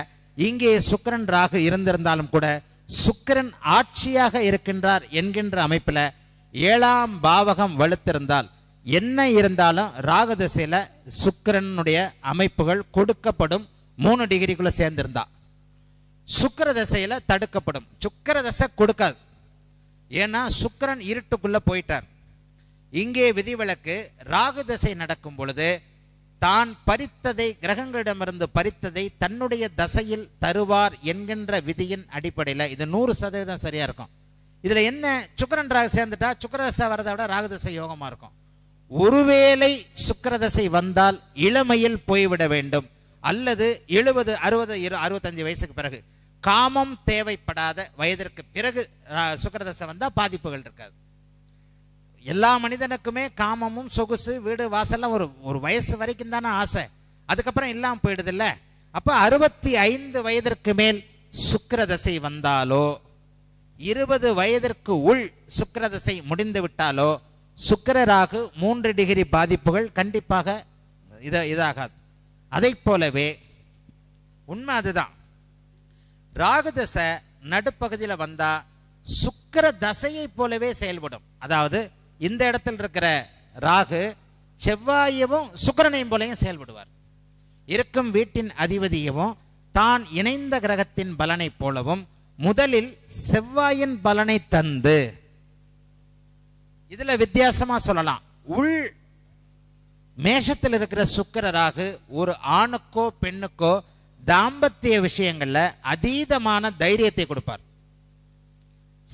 இங்கே சுக்கரன் ராகு இருந்திருந்தாலும் கூட சுக்கரன் ஆட்சியாக இருக்கின்றார் என்கின்ற அமைப்பில் ஏழாம் பாவகம் வலுத்திருந்தால் என்ன இருந்தாலும் ராகு திசையில் சுக்கரனுடைய அமைப்புகள் கொடுக்கப்படும் மூணு டிகிரிக்குள்ளே சேர்ந்திருந்தா சுக்கர தசையில் தடுக்கப்படும் சுக்கர தசை கொடுக்காது ஏன்னா சுக்கரன் இருட்டுக்குள்ளே போயிட்டார் இங்கே விதிவிலக்கு ராகு தசை நடக்கும் பொழுது தான் பறித்ததை கிரகங்களிடமிருந்து பறித்ததை தன்னுடைய தசையில் தருவார் என்கின்ற விதியின் அடிப்படையில் இது நூறு சதவீதம் சரியாக இருக்கும் இதில் என்ன சுக்கரன் ராகு சேர்ந்துட்டா சுக்கரதசை வரதை விட ராகுதசை யோகமாக இருக்கும் ஒருவேளை சுக்கரதசை வந்தால் இளமையில் போய்விட வேண்டும் அல்லது எழுபது அறுபது இரு அறுபத்தஞ்சு வயசுக்கு பிறகு காமம் தேவைப்படாத வயதிற்கு பிறகு சுக்கரதசை வந்தால் பாதிப்புகள் இருக்காது எல்லா மனிதனுக்குமே காமமும் சொகுசு வீடு வாசல்லாம் ஒரு ஒரு வயசு வரைக்கும் தானே ஆசை அதுக்கப்புறம் இல்லாமல் போயிடுது இல்லை அப்போ அறுபத்தி ஐந்து வயதிற்கு மேல் சுக்கரதசை வந்தாலோ இருபது வயதிற்கு உள் சுக்கரதசை முடிந்து விட்டாலோ சுக்கரராகு மூன்று டிகிரி பாதிப்புகள் கண்டிப்பாக இத இதாகாது அதை போலவே உண்மை அதுதான் ராகுதசை நடுப்பகுதியில் வந்தால் சுக்கர தசையை போலவே செயல்படும் அதாவது இந்த இடத்தில் இருக்கிற ராகு செவ்வாயவும் சுக்கரனையும் போலையும் செயல்படுவார் இருக்கும் வீட்டின் அதிபதியவும் தான் இணைந்த கிரகத்தின் பலனை போலவும் முதலில் செவ்வாயின் பலனை தந்து இதுல வித்தியாசமா சொல்லலாம் உள் மேஷத்தில் இருக்கிற ராகு ஒரு ஆணுக்கோ பெண்ணுக்கோ தாம்பத்திய விஷயங்கள்ல அதீதமான தைரியத்தை கொடுப்பார்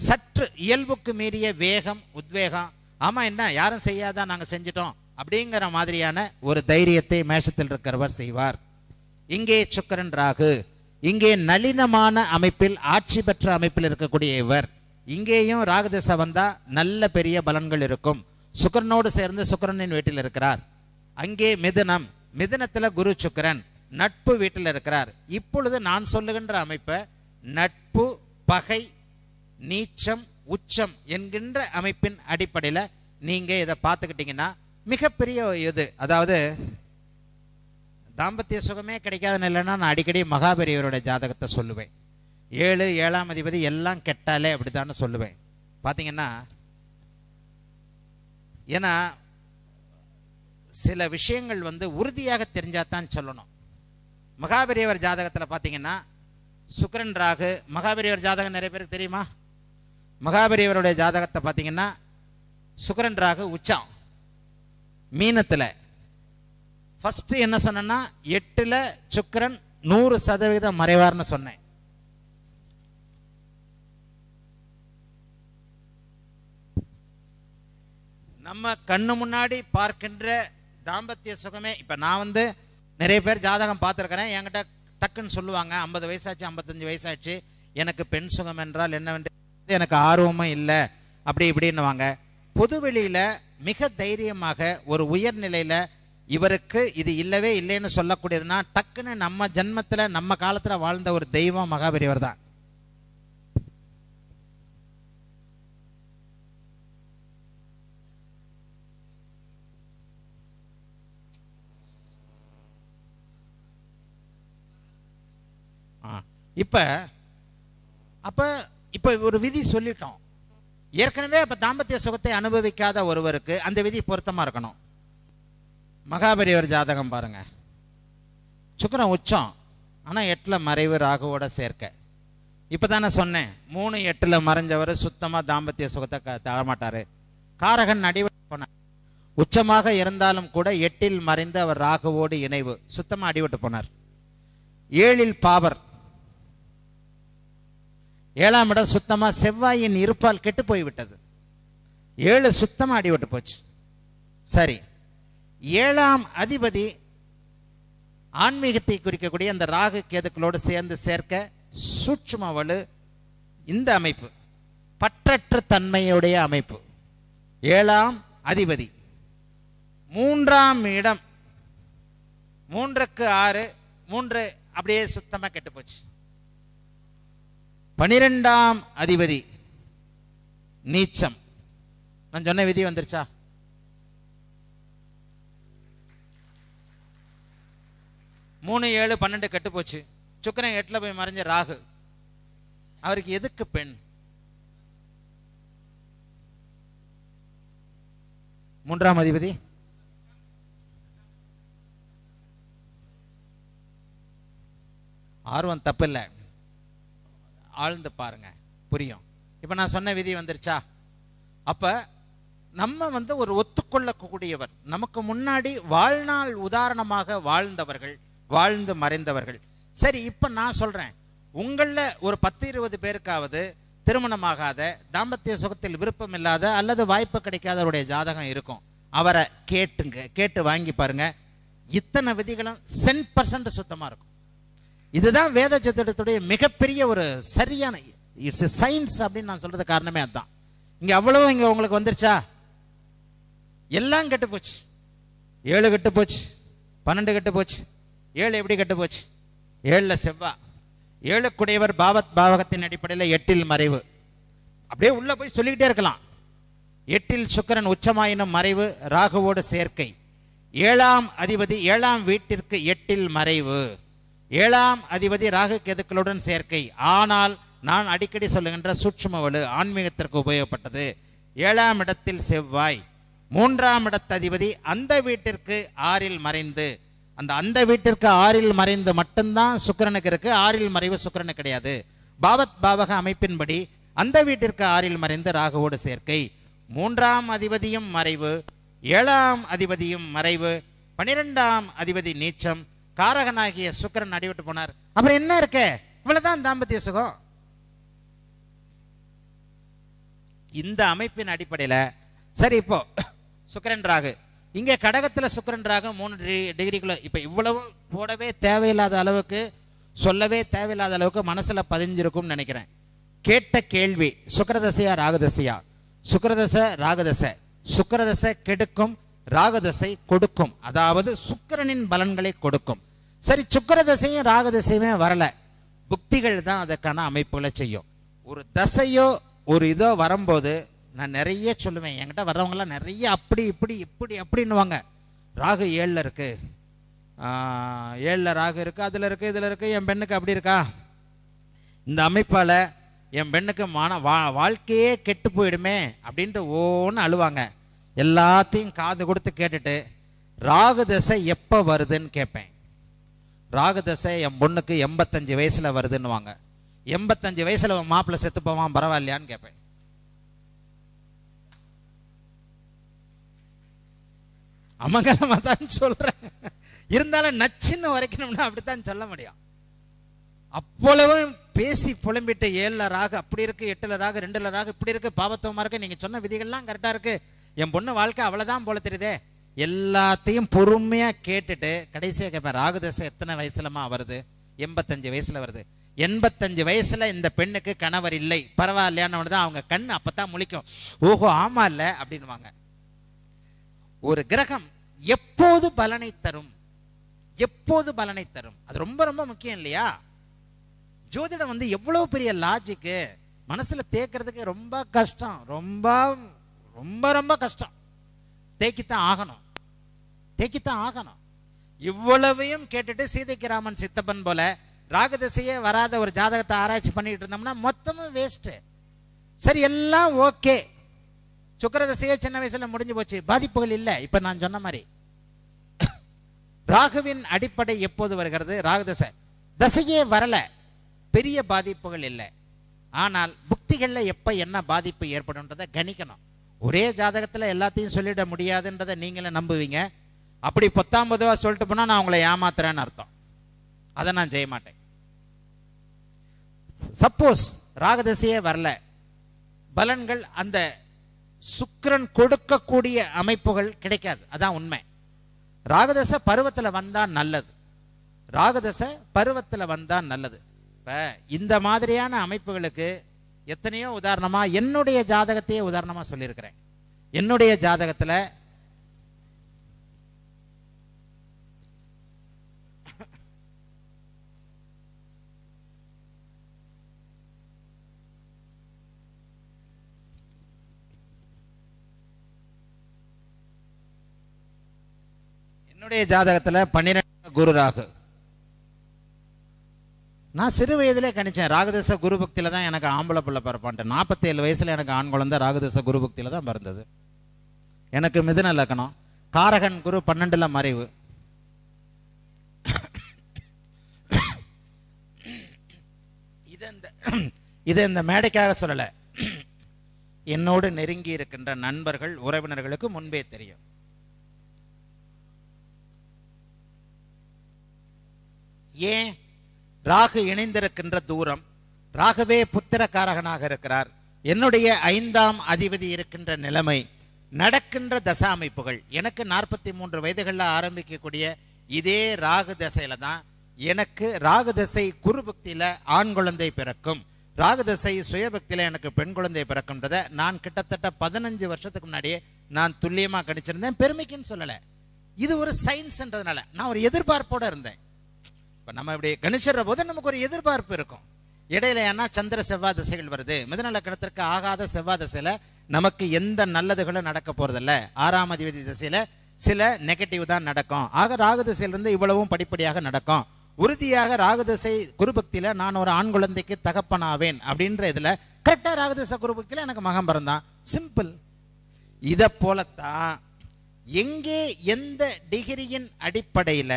சற்று இயல்புக்கு மீறிய வேகம் உத்வேகம் ஆமாம் என்ன யாரும் செய்யாதான் நாங்கள் செஞ்சிட்டோம் அப்படிங்கிற மாதிரியான ஒரு தைரியத்தை மேஷத்தில் இருக்கிறவர் செய்வார் இங்கே சுக்கரன் ராகு இங்கே நளினமான அமைப்பில் ஆட்சி பெற்ற அமைப்பில் இருக்கக்கூடிய இவர் இங்கேயும் ராகுதிசை வந்தால் நல்ல பெரிய பலன்கள் இருக்கும் சுக்கரனோடு சேர்ந்து சுக்கரனின் வீட்டில் இருக்கிறார் அங்கே மிதுனம் மிதுனத்தில் குரு சுக்கரன் நட்பு வீட்டில் இருக்கிறார் இப்பொழுது நான் சொல்லுகின்ற அமைப்பை நட்பு பகை நீச்சம் உச்சம் என்கின்ற அமைப்பின் அடிப்படையில் நீங்கள் இதை பார்த்துக்கிட்டிங்கன்னா மிகப்பெரிய இது அதாவது தாம்பத்திய சுகமே கிடைக்காதுன்னு இல்லைன்னா நான் அடிக்கடி மகாபெரியவருடைய ஜாதகத்தை சொல்லுவேன் ஏழு ஏழாம் அதிபதி எல்லாம் கெட்டாலே தான் சொல்லுவேன் பார்த்தீங்கன்னா ஏன்னா சில விஷயங்கள் வந்து உறுதியாக தான் சொல்லணும் மகாபெரியவர் ஜாதகத்தில் பார்த்தீங்கன்னா சுக்கரன் ராகு மகாபெரியவர் ஜாதகம் நிறைய பேருக்கு தெரியுமா மகாபெரியவருடைய ஜாதகத்தை பார்த்தீங்கன்னா சுக்கரன் ராகு உச்சம் மீனத்தில் ஃபஸ்ட்டு என்ன சொன்னேன்னா எட்டில் சுக்கரன் நூறு சதவீதம் மறைவார்னு சொன்னேன் நம்ம கண்ணு முன்னாடி பார்க்கின்ற தாம்பத்திய சுகமே இப்போ நான் வந்து நிறைய பேர் ஜாதகம் பார்த்துருக்கிறேன் என்கிட்ட டக்குன்னு சொல்லுவாங்க ஐம்பது வயசாச்சு ஐம்பத்தஞ்சு வயசாச்சு எனக்கு பெண் சுகம் என்றால் என்னவென்று வந்து எனக்கு ஆர்வமும் இல்லை அப்படி இப்படின்னுவாங்க பொதுவெளியில் மிக தைரியமாக ஒரு உயர்நிலையில் இவருக்கு இது இல்லவே இல்லைன்னு சொல்லக்கூடியதுன்னா டக்குன்னு நம்ம ஜென்மத்தில் நம்ம காலத்தில் வாழ்ந்த ஒரு தெய்வம் மகாபெரியவர் தான் இப்போ அப்போ இப்போ ஒரு விதி சொல்லிட்டோம் ஏற்கனவே இப்போ தாம்பத்திய சுகத்தை அனுபவிக்காத ஒருவருக்கு அந்த விதி பொருத்தமாக இருக்கணும் மகாபரியவர் ஜாதகம் பாருங்க சுக்கரம் உச்சம் ஆனால் எட்டில் மறைவு ராகுவோட சேர்க்க இப்போ தானே சொன்னேன் மூணு எட்டில் மறைஞ்சவர் சுத்தமாக தாம்பத்திய சுகத்தை க தரமாட்டார் காரகன் அடிவிட்டு போனார் உச்சமாக இருந்தாலும் கூட எட்டில் மறைந்த அவர் ராகுவோடு இணைவு சுத்தமாக அடிவிட்டு போனார் ஏழில் பாவர் ஏழாம் இடம் சுத்தமாக செவ்வாயின் இருப்பால் கெட்டு போய்விட்டது ஏழு சுத்தமாக விட்டு போச்சு சரி ஏழாம் அதிபதி ஆன்மீகத்தை குறிக்கக்கூடிய அந்த ராகு கேதுக்களோடு சேர்ந்து சேர்க்க சூட்சும வலு இந்த அமைப்பு பற்றற்ற தன்மையுடைய அமைப்பு ஏழாம் அதிபதி மூன்றாம் இடம் மூன்றுக்கு ஆறு மூன்று அப்படியே சுத்தமாக கெட்டு போச்சு பனிரெண்டாம் அதிபதி நீச்சம் நான் சொன்ன விதி வந்துருச்சா மூணு ஏழு பன்னெண்டு கெட்டு போச்சு சுக்கரன் எட்டில் போய் மறைஞ்ச ராகு அவருக்கு எதுக்கு பெண் மூன்றாம் அதிபதி ஆர்வம் தப்பில்லை ஆழ்ந்து பாருங்க புரியும் இப்போ நான் சொன்ன விதி வந்துருச்சா அப்போ நம்ம வந்து ஒரு ஒத்துக்கொள்ளக்கூடியவர் நமக்கு முன்னாடி வாழ்நாள் உதாரணமாக வாழ்ந்தவர்கள் வாழ்ந்து மறைந்தவர்கள் சரி இப்போ நான் சொல்கிறேன் உங்களில் ஒரு பத்து இருபது பேருக்காவது திருமணமாகாத தாம்பத்திய சுகத்தில் விருப்பம் இல்லாத அல்லது வாய்ப்பு கிடைக்காதவருடைய ஜாதகம் இருக்கும் அவரை கேட்டுங்க கேட்டு வாங்கி பாருங்க இத்தனை விதிகளும் சென் பர்சன்ட் சுத்தமாக இருக்கும் இதுதான் வேத சத்திரத்துடைய மிகப்பெரிய ஒரு சரியான இட்ஸ் சயின்ஸ் அப்படின்னு நான் சொல்றது காரணமே அதுதான் இங்கே அவ்வளவு இங்கே உங்களுக்கு வந்துருச்சா எல்லாம் கெட்டு போச்சு ஏழு கெட்டு போச்சு பன்னெண்டு கெட்டு போச்சு ஏழு எப்படி கெட்டு போச்சு ஏழில் செவ்வா ஏழுக்குடையவர் பாவத் பாவகத்தின் அடிப்படையில் எட்டில் மறைவு அப்படியே உள்ளே போய் சொல்லிக்கிட்டே இருக்கலாம் எட்டில் சுக்கரன் உச்சமாயினும் மறைவு ராகுவோடு சேர்க்கை ஏழாம் அதிபதி ஏழாம் வீட்டிற்கு எட்டில் மறைவு ஏழாம் அதிபதி ராகு கேதுக்களுடன் சேர்க்கை ஆனால் நான் அடிக்கடி சொல்லுகின்ற சூட்சும வலு ஆன்மீகத்திற்கு உபயோகப்பட்டது ஏழாம் இடத்தில் செவ்வாய் மூன்றாம் இடத்த அதிபதி அந்த வீட்டிற்கு ஆறில் மறைந்து அந்த அந்த வீட்டிற்கு ஆறில் மறைந்து மட்டும்தான் சுக்கரனுக்கு இருக்கு ஆறில் மறைவு சுக்கரனு கிடையாது பாவத் பாவக அமைப்பின்படி அந்த வீட்டிற்கு ஆறில் மறைந்து ராகுவோடு சேர்க்கை மூன்றாம் அதிபதியும் மறைவு ஏழாம் அதிபதியும் மறைவு பனிரெண்டாம் அதிபதி நீச்சம் காரகனாகிய சுக்கரன் அடிவிட்டு போனார் அப்புறம் என்ன இருக்கு இவ்வளவுதான் தாம்பத்திய சுகம் இந்த அமைப்பின் அடிப்படையில் சரி இப்போ சுக்கரன் ராகு இங்கே கடகத்தில் சுக்கரன் ராகு மூணு டிகிரிக்குள்ள இப்போ இவ்வளவு போடவே தேவையில்லாத அளவுக்கு சொல்லவே தேவையில்லாத அளவுக்கு மனசில் பதிஞ்சிருக்கும் நினைக்கிறேன் கேட்ட கேள்வி சுக்கரதசையா ராகதசையா சுக்கரதசை ராகதசை சுக்கரதசை கெடுக்கும் ராகதசை கொடுக்கும் அதாவது சுக்கரனின் பலன்களை கொடுக்கும் சரி சுக்கர தசையும் ராக தசையுமே வரலை புக்திகள் தான் அதற்கான அமைப்புகளை செய்யும் ஒரு தசையோ ஒரு இதோ வரும்போது நான் நிறைய சொல்லுவேன் என்கிட்ட வர்றவங்களாம் நிறைய அப்படி இப்படி இப்படி அப்படின்னுவாங்க ராகு ஏழில் இருக்குது ஏழில் ராகு இருக்குது அதில் இருக்குது இதில் இருக்குது என் பெண்ணுக்கு அப்படி இருக்கா இந்த அமைப்பால் என் பெண்ணுக்கு மன வா வாழ்க்கையே கெட்டு போயிடுமே அப்படின்ட்டு ஓன்னு அழுவாங்க எல்லாத்தையும் காது கொடுத்து கேட்டுட்டு ராகு தசை எப்போ வருதுன்னு கேட்பேன் ராகு தசை என் பொண்ணுக்கு எண்பத்தஞ்சு வயசில் வருதுன்னுவாங்க எண்பத்தஞ்சு வயசில் உன் மாப்பிள்ளை போவான் பரவாயில்லையான்னு கேட்பேன் அமங்கலமாக தான் சொல்கிறேன் இருந்தாலும் நச்சுன்னு வரைக்கணும்னா அப்படித்தான் சொல்ல முடியும் அப்பொழுதும் பேசி புலம்பிட்டு ஏழுல ராக அப்படி இருக்கு எட்டுல ராக ரெண்டுல ராக இப்படி இருக்கு பாவத்துவமா இருக்கு நீங்க சொன்ன விதிகள்லாம் கரெக்டா இருக்கு என் பொண்ணு வாழ்க்கை அவ்வளவுதான் போல தெரியுதே எல்லாத்தையும் பொறுமையாக கேட்டுட்டு கடைசியாக கேட்பேன் ராகுதசை எத்தனை வயசுலமா வருது எண்பத்தஞ்சு வயசில் வருது எண்பத்தஞ்சு வயசில் இந்த பெண்ணுக்கு கணவர் இல்லை பரவாயில்லையான தான் அவங்க கண் அப்போ தான் முழிக்கும் ஓஹோ ஆமா இல்லை அப்படின்வாங்க ஒரு கிரகம் எப்போது பலனை தரும் எப்போது பலனை தரும் அது ரொம்ப ரொம்ப முக்கியம் இல்லையா ஜோதிடம் வந்து எவ்வளோ பெரிய லாஜிக்கு மனசில் தேக்கிறதுக்கு ரொம்ப கஷ்டம் ரொம்ப ரொம்ப ரொம்ப கஷ்டம் தேக்கித்தான் ஆகணும் தேக்கித்தான் ஆகணும் இவ்வளவையும் கேட்டுட்டு சீதைக்கு ராமன் சித்தப்பன் போல ராகதசையே வராத ஒரு ஜாதகத்தை ஆராய்ச்சி பண்ணிட்டு இருந்தோம்னா மொத்தமும் வேஸ்ட்டு சரி எல்லாம் ஓகே சுக்கரதசையே சின்ன வயசில் முடிஞ்சு போச்சு பாதிப்புகள் இல்லை இப்போ நான் சொன்ன மாதிரி ராகுவின் அடிப்படை எப்போது வருகிறது ராகுதசை தசையே வரலை பெரிய பாதிப்புகள் இல்லை ஆனால் புக்திகளில் எப்போ என்ன பாதிப்பு ஏற்படும்ன்றதை கணிக்கணும் ஒரே ஜாதகத்தில் எல்லாத்தையும் சொல்லிட முடியாதுன்றதை நீங்களே நம்புவீங்க அப்படி பத்தாம் பொதுவாக சொல்லிட்டு போனால் நான் உங்களை ஏமாத்துறேன்னு அர்த்தம் அதை நான் செய்ய மாட்டேன் சப்போஸ் ராகதசையே வரல பலன்கள் அந்த சுக்கரன் கொடுக்கக்கூடிய அமைப்புகள் கிடைக்காது அதான் உண்மை ராகதச பருவத்தில் வந்தால் நல்லது ராகதச பருவத்தில் வந்தால் நல்லது இப்போ இந்த மாதிரியான அமைப்புகளுக்கு எத்தனையோ உதாரணமாக என்னுடைய ஜாதகத்தையே உதாரணமாக சொல்லியிருக்கிறேன் என்னுடைய ஜாதகத்தில் என்னுடைய ஜாதகத்தில் பன்னிரெண்டு குரு ராகு நான் சிறு வயதிலே கணிச்சேன் ராகதேச குரு பக்தியில் தான் எனக்கு ஆம்பளை பிள்ளை பிறப்பான்ட்டு நாற்பத்தேழு வயசில் எனக்கு ஆண் குழந்தை ராகதேச குரு பக்தியில் தான் பிறந்தது எனக்கு மிதுன லக்கணம் காரகன் குரு பன்னெண்டில் மறைவு இது இந்த இந்த மேடைக்காக சொல்லலை என்னோடு நெருங்கி இருக்கின்ற நண்பர்கள் உறவினர்களுக்கு முன்பே தெரியும் ஏன் ராகு இணைந்திருக்கின்ற தூரம் ராகவே புத்திரக்காரகனாக இருக்கிறார் என்னுடைய ஐந்தாம் அதிபதி இருக்கின்ற நிலைமை நடக்கின்ற தசா அமைப்புகள் எனக்கு நாற்பத்தி மூன்று வயதுகளில் ஆரம்பிக்கக்கூடிய இதே ராகு தசையில தான் எனக்கு ராகு தசை குருபக்தியில் ஆண் குழந்தை பிறக்கும் ராகு தசை சுயபக்தியில் எனக்கு பெண் குழந்தை பிறக்கும்ன்றதை நான் கிட்டத்தட்ட பதினஞ்சு வருஷத்துக்கு முன்னாடியே நான் துல்லியமாக கணிச்சிருந்தேன் பெருமைக்குன்னு சொல்லலை இது ஒரு சயின்ஸ்ன்றதுனால நான் ஒரு எதிர்பார்ப்போடு இருந்தேன் இப்போ நம்ம இப்படி கணிச்சிடுற போது நமக்கு ஒரு எதிர்பார்ப்பு இருக்கும் இடையில ஏன்னா சந்திர செவ்வாய் திசைகள் வருது மிதநலக்கணத்திற்கு ஆகாத செவ்வாய் திசையில நமக்கு எந்த நல்லதுகளும் நடக்க போகிறதில்ல ஆறாம் அதிபதி திசையில் சில நெகட்டிவ் தான் நடக்கும் ஆக ராகு திசையிலிருந்து இவ்வளவும் படிப்படியாக நடக்கும் உறுதியாக ராகு ராகுதிசை குருபக்தியில் நான் ஒரு ஆண் குழந்தைக்கு தகப்பனாவேன் அப்படின்ற இதில் கரெக்டாக ராகுதிசை குருபக்தியில் எனக்கு மகம் பிறந்தான் சிம்பிள் இதை போலத்தான் எங்கே எந்த டிகிரியின் அடிப்படையில்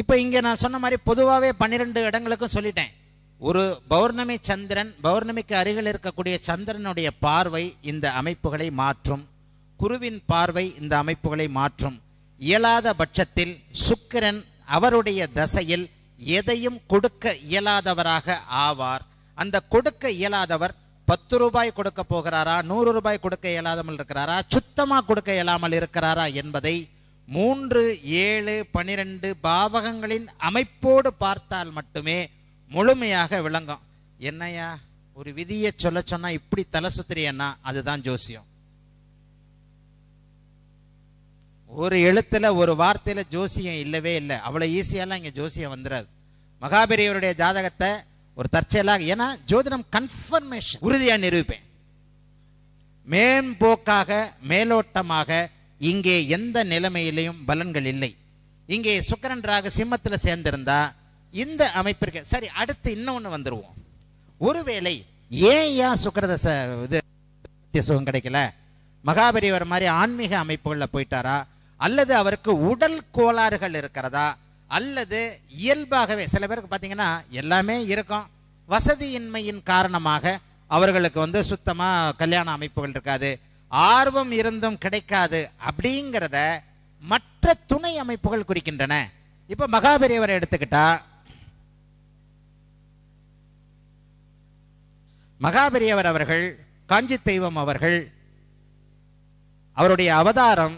இப்போ இங்கே நான் சொன்ன மாதிரி பொதுவாகவே பன்னிரெண்டு இடங்களுக்கும் சொல்லிட்டேன் ஒரு பௌர்ணமி சந்திரன் பௌர்ணமிக்கு அருகில் இருக்கக்கூடிய சந்திரனுடைய பார்வை இந்த அமைப்புகளை மாற்றும் குருவின் பார்வை இந்த அமைப்புகளை மாற்றும் இயலாத பட்சத்தில் சுக்கிரன் அவருடைய தசையில் எதையும் கொடுக்க இயலாதவராக ஆவார் அந்த கொடுக்க இயலாதவர் பத்து ரூபாய் கொடுக்க போகிறாரா நூறு ரூபாய் கொடுக்க இயலாமல் இருக்கிறாரா சுத்தமாக கொடுக்க இயலாமல் இருக்கிறாரா என்பதை மூன்று ஏழு பனிரெண்டு பாவகங்களின் அமைப்போடு பார்த்தால் மட்டுமே முழுமையாக விளங்கும் என்னையா ஒரு விதியை சொல்ல சொன்னா இப்படி தலை சுத்திரியன்னா அதுதான் ஜோசியம் ஒரு எழுத்துல ஒரு வார்த்தையில ஜோசியம் இல்லவே இல்லை அவ்வளவு ஈஸியாலாம் இங்க ஜோசியம் வந்துடாது மகாபெரியவருடைய ஜாதகத்தை ஒரு தற்செயலாக ஏன்னா ஜோதிடம் கன்ஃபர்மேஷன் உறுதியா நிரூபிப்பேன் மேம்போக்காக மேலோட்டமாக இங்கே எந்த நிலைமையிலையும் பலன்கள் இல்லை இங்கே சுக்கரன் ராக சிம்மத்தில் சேர்ந்திருந்தா இந்த அமைப்பிற்கு சரி அடுத்து இன்னொன்று வந்துடுவோம் ஒருவேளை ஏன் ஏன் சுக்கரதச இது சுகம் கிடைக்கல மகாபரிவர் மாதிரி ஆன்மீக அமைப்புகளில் போயிட்டாரா அல்லது அவருக்கு உடல் கோளாறுகள் இருக்கிறதா அல்லது இயல்பாகவே சில பேருக்கு பார்த்தீங்கன்னா எல்லாமே இருக்கும் வசதியின்மையின் காரணமாக அவர்களுக்கு வந்து சுத்தமாக கல்யாண அமைப்புகள் இருக்காது ஆர்வம் இருந்தும் கிடைக்காது அப்படிங்கிறத மற்ற துணை அமைப்புகள் குறிக்கின்றன இப்போ மகாபெரியவரை எடுத்துக்கிட்டா மகாபெரியவர் அவர்கள் காஞ்சி தெய்வம் அவர்கள் அவருடைய அவதாரம்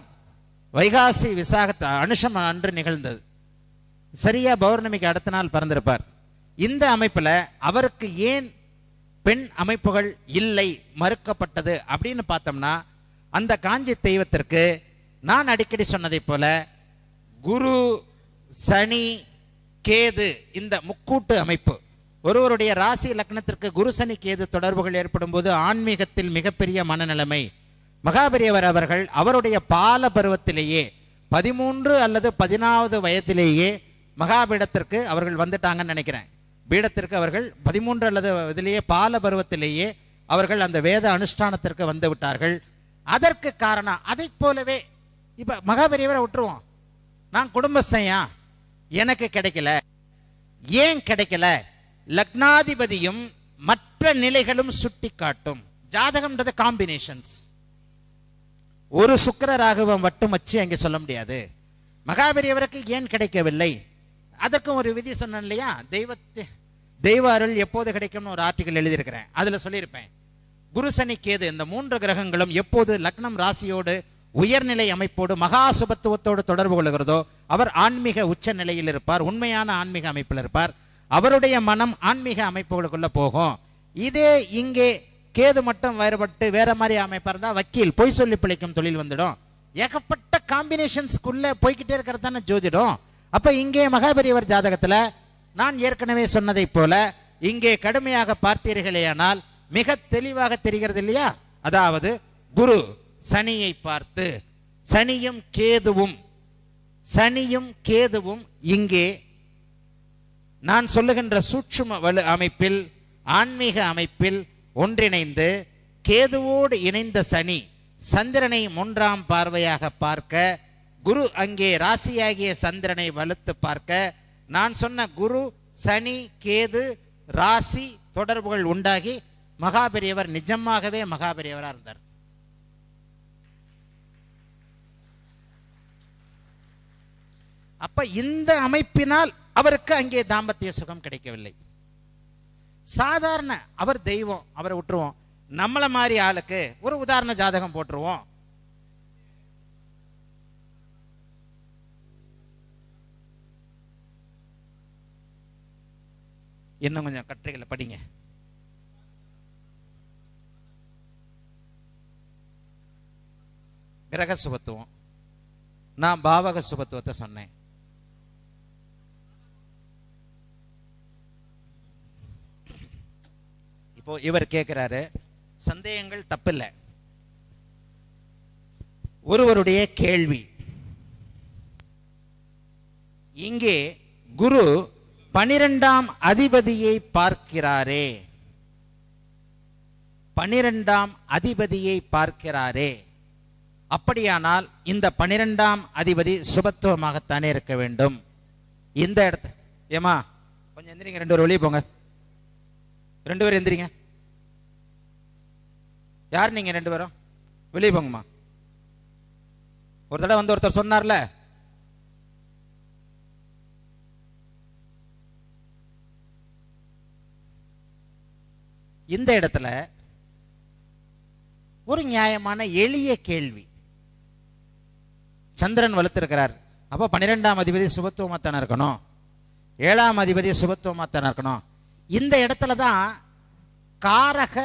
வைகாசி விசாகத்த அனுஷம் அன்று நிகழ்ந்தது சரியா பௌர்ணமிக்கு அடுத்த நாள் பறந்திருப்பார் இந்த அமைப்பில் அவருக்கு ஏன் பெண் அமைப்புகள் இல்லை மறுக்கப்பட்டது அப்படின்னு பார்த்தோம்னா அந்த காஞ்சி தெய்வத்திற்கு நான் அடிக்கடி சொன்னதைப் போல குரு சனி கேது இந்த முக்கூட்டு அமைப்பு ஒருவருடைய ராசி லக்னத்திற்கு குரு சனி கேது தொடர்புகள் ஏற்படும் போது ஆன்மீகத்தில் மிகப்பெரிய மனநிலைமை மகாபெரியவர் அவர்கள் அவருடைய பால பருவத்திலேயே பதிமூன்று அல்லது பதினாவது வயதிலேயே மகாபீடத்திற்கு அவர்கள் வந்துட்டாங்கன்னு நினைக்கிறேன் பீடத்திற்கு அவர்கள் பதிமூன்று அல்லது இதிலேயே பால பருவத்திலேயே அவர்கள் அந்த வேத அனுஷ்டானத்திற்கு வந்து விட்டார்கள் அதற்கு காரணம் அதை போலவே இப்போ மகாபெரியவரை விட்டுருவோம் நான் குடும்பஸ்தையா எனக்கு கிடைக்கல ஏன் கிடைக்கல லக்னாதிபதியும் மற்ற நிலைகளும் சுட்டி காட்டும் ஜாதகம்ன்றது காம்பினேஷன்ஸ் ஒரு சுக்கர ராகவம் மட்டும் வச்சு அங்கே சொல்ல முடியாது மகாபெரியவருக்கு ஏன் கிடைக்கவில்லை அதற்கும் ஒரு விதி சொன்னேன் இல்லையா தெய்வத்து தெய்வ அருள் எப்போது கிடைக்கும்னு ஒரு ஆர்டிக்கல் எழுதியிருக்கிறேன் அதில் சொல்லியிருப்பேன் குரு சனி கேது இந்த மூன்று கிரகங்களும் எப்போது லக்னம் ராசியோடு உயர்நிலை அமைப்போடு மகா சுபத்துவத்தோடு தொடர்பு கொள்கிறதோ அவர் ஆன்மீக உச்ச நிலையில் இருப்பார் உண்மையான ஆன்மீக அமைப்பில் இருப்பார் அவருடைய மனம் ஆன்மீக அமைப்புகளுக்குள்ள போகும் இதே இங்கே கேது மட்டும் வேறுபட்டு வேற மாதிரி அமைப்பாக இருந்தால் வக்கீல் பொய் சொல்லி பிழைக்கும் தொழில் வந்துடும் ஏகப்பட்ட காம்பினேஷன்ஸ்குள்ளே போய்கிட்டே இருக்கிறது தானே ஜோதிடம் அப்போ இங்கே மகாபெரியவர் ஜாதகத்தில் நான் ஏற்கனவே சொன்னதை போல இங்கே கடுமையாக பார்த்தீர்களேயானால் மிக தெளிவாக தெரிகிறது இல்லையா அதாவது குரு சனியை பார்த்து சனியும் கேதுவும் சனியும் கேதுவும் இங்கே நான் சொல்லுகின்ற சூட்சும வலு அமைப்பில் ஆன்மீக அமைப்பில் ஒன்றிணைந்து கேதுவோடு இணைந்த சனி சந்திரனை மூன்றாம் பார்வையாக பார்க்க குரு அங்கே ராசியாகிய சந்திரனை வலுத்து பார்க்க நான் சொன்ன குரு சனி கேது ராசி தொடர்புகள் உண்டாகி மகாபெரியவர் நிஜமாகவே மகாபெரியவராக இருந்தார் அப்ப இந்த அமைப்பினால் அவருக்கு அங்கே தாம்பத்திய சுகம் கிடைக்கவில்லை சாதாரண அவர் தெய்வம் அவரை விட்டுருவோம் நம்மளை மாதிரி ஆளுக்கு ஒரு உதாரண ஜாதகம் போட்டுருவோம் இன்னும் கொஞ்சம் கட்டுரைகளை படிங்க கிரக சுபத்துவம் நான் பாவக சுபத்துவத்தை சொன்னேன் இப்போ இவர் கேட்கிறாரு சந்தேகங்கள் தப்பில்லை ஒருவருடைய கேள்வி இங்கே குரு பனிரெண்டாம் அதிபதியை பார்க்கிறாரே பனிரெண்டாம் அதிபதியை பார்க்கிறாரே அப்படியானால் இந்த பனிரெண்டாம் அதிபதி சுபத்துவமாகத்தானே இருக்க வேண்டும் இந்த இடத்த ஏமா கொஞ்சம் எந்திரிங்க ரெண்டு பேரும் வெளியே போங்க ரெண்டு பேரும் எந்திரிங்க யார் நீங்கள் ரெண்டு பேரும் வெளியே போங்கம்மா ஒரு தடவை வந்து ஒருத்தர் சொன்னார்ல இந்த இடத்துல ஒரு நியாயமான எளிய கேள்வி சந்திரன் வலுத்திருக்கிறார் அப்போ பன்னிரெண்டாம் அதிபதி சுபத்துவமாத்தான இருக்கணும் ஏழாம் அதிபதி சுபத்துவமாத்தான இருக்கணும் இந்த இடத்துல தான் காரக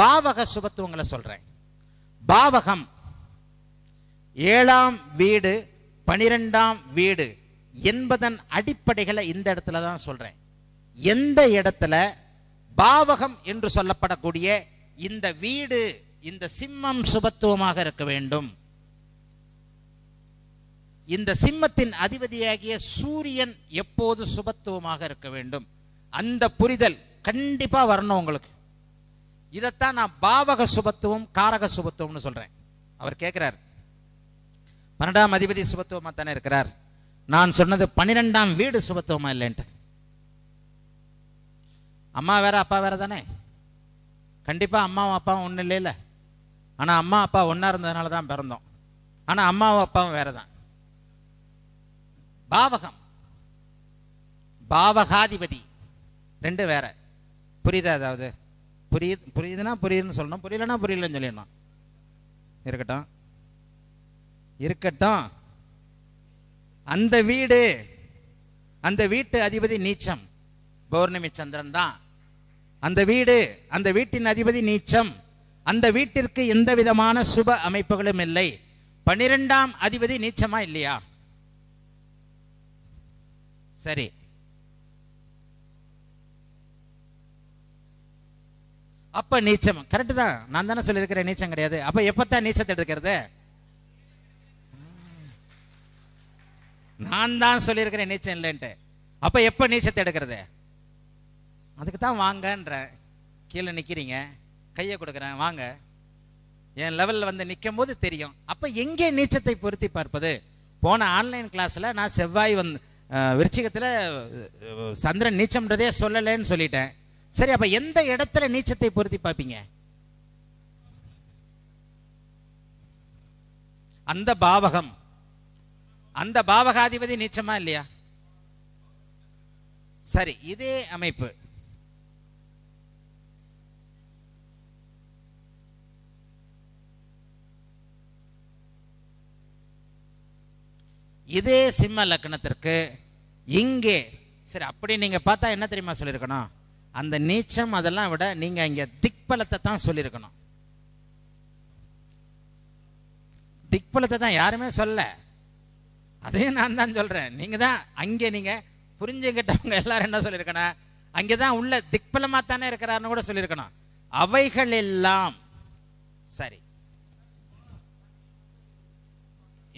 பாவக சுபத்துவங்களை சொல்கிறேன் பாவகம் ஏழாம் வீடு பனிரெண்டாம் வீடு என்பதன் அடிப்படைகளை இந்த இடத்துல தான் சொல்கிறேன் எந்த இடத்துல பாவகம் என்று சொல்லப்படக்கூடிய இந்த வீடு இந்த சிம்மம் சுபத்துவமாக இருக்க வேண்டும் இந்த சிம்மத்தின் அதிபதியாகிய சூரியன் எப்போது சுபத்துவமாக இருக்க வேண்டும் அந்த புரிதல் கண்டிப்பா வரணும் உங்களுக்கு இதைத்தான் நான் பாவக சுபத்துவம் காரக சுபத்துவம்னு சொல்றேன் அவர் கேட்கிறார் பன்னெண்டாம் அதிபதி சுபத்துவமா தானே இருக்கிறார் நான் சொன்னது பன்னிரெண்டாம் வீடு சுபத்துவமா இல்லைன்ட்டு அம்மா வேற அப்பா வேற தானே கண்டிப்பாக அம்மாவும் அப்பாவும் ஒன்றும் இல்லைல்ல ஆனால் அம்மா அப்பா ஒன்றா இருந்ததுனால தான் பிறந்தோம் ஆனால் அம்மாவும் அப்பாவும் வேற தான் பாவகம் பாவகாதிபதி ரெண்டு வேற புரியுதா அதாவது புரியுது புரியுதுன்னா புரியுதுன்னு சொல்லணும் புரியலன்னா புரியலன்னு சொல்லிடணும் இருக்கட்டும் இருக்கட்டும் அந்த வீடு அந்த வீட்டு அதிபதி நீச்சம் பௌர்ணமி சந்திரன் தான் அந்த வீடு அந்த வீட்டின் அதிபதி நீச்சம் அந்த வீட்டிற்கு எந்த விதமான சுப அமைப்புகளும் இல்லை பனிரெண்டாம் அதிபதி நீச்சமா இல்லையா சரி அப்ப நீச்சம் கரெக்டு தான் நான் தானே சொல்லியிருக்கிறேன் நீச்சம் கிடையாது அப்ப எப்பத்தான் நீச்சத்தை எடுக்கிறது நான் தான் சொல்லியிருக்கிறேன் நீச்சம் இல்லைன்ட்டு அப்ப எப்ப நீச்சத்தை எடுக்கிறது அதுக்கு தான் வாங்கன்ற கீழே நிற்கிறீங்க கையை கொடுக்குறேன் வாங்க என் லெவலில் வந்து நிற்கும் போது தெரியும் அப்போ எங்கே நீச்சத்தை பொருத்தி பார்ப்பது போன ஆன்லைன் கிளாஸில் நான் செவ்வாய் வந்து விருச்சிகத்தில் சந்திரன் நீச்சம்ன்றதே சொல்லலைன்னு சொல்லிட்டேன் சரி அப்போ எந்த இடத்துல நீச்சத்தை பொருத்தி பார்ப்பீங்க அந்த பாவகம் அந்த பாவகாதிபதி நீச்சமா இல்லையா சரி இதே அமைப்பு இதே சிம்ம லக்னத்திற்கு இங்கே சரி அப்படி நீங்கள் பார்த்தா என்ன தெரியுமா சொல்லியிருக்கணும் அந்த நீச்சம் அதெல்லாம் விட நீங்கள் இங்கே திக்பலத்தை தான் சொல்லியிருக்கணும் திக்பலத்தை தான் யாருமே சொல்ல அதையும் நான் தான் சொல்கிறேன் நீங்கள் தான் அங்கே நீங்கள் புரிஞ்சுக்கிட்டவங்க எல்லாரும் என்ன சொல்லியிருக்கணும் அங்கே தான் உள்ள திக்பலமாக தானே இருக்கிறாருன்னு கூட சொல்லியிருக்கணும் அவைகள் எல்லாம் சரி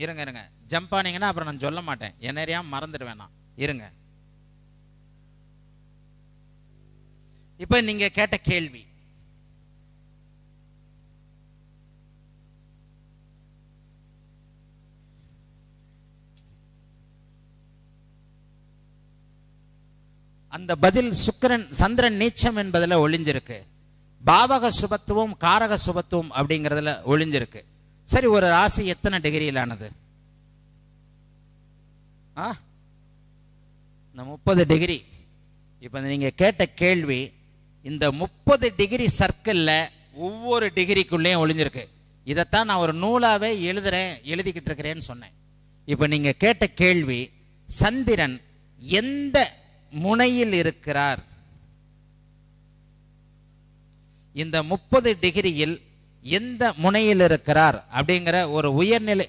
இருங்க இருங்க ஜம்ப் அப்புறம் நான் சொல்ல மாட்டேன் என்னையா மறந்துடுவேன் நான் இருங்க இப்போ நீங்க கேட்ட கேள்வி அந்த பதில் சுக்கரன் சந்திரன் நீச்சம் என்பதில் ஒளிஞ்சிருக்கு பாவக சுபத்துவம் காரக சுபத்துவம் அப்படிங்கிறதுல ஒளிஞ்சிருக்கு சரி ஒரு ராசி எத்தனை டிகிரியிலானது ஆ இந்த முப்பது டிகிரி இப்போ நீங்கள் கேட்ட கேள்வி இந்த முப்பது டிகிரி சர்க்கிளில் ஒவ்வொரு டிகிரிக்குள்ளேயும் ஒளிஞ்சிருக்கு இதைத்தான் நான் ஒரு நூலாகவே எழுதுறேன் எழுதிக்கிட்டு இருக்கிறேன்னு சொன்னேன் இப்போ நீங்கள் கேட்ட கேள்வி சந்திரன் எந்த முனையில் இருக்கிறார் இந்த முப்பது டிகிரியில் எந்த முனையில் இருக்கிறார் அப்படிங்கிற ஒரு உயர்நிலை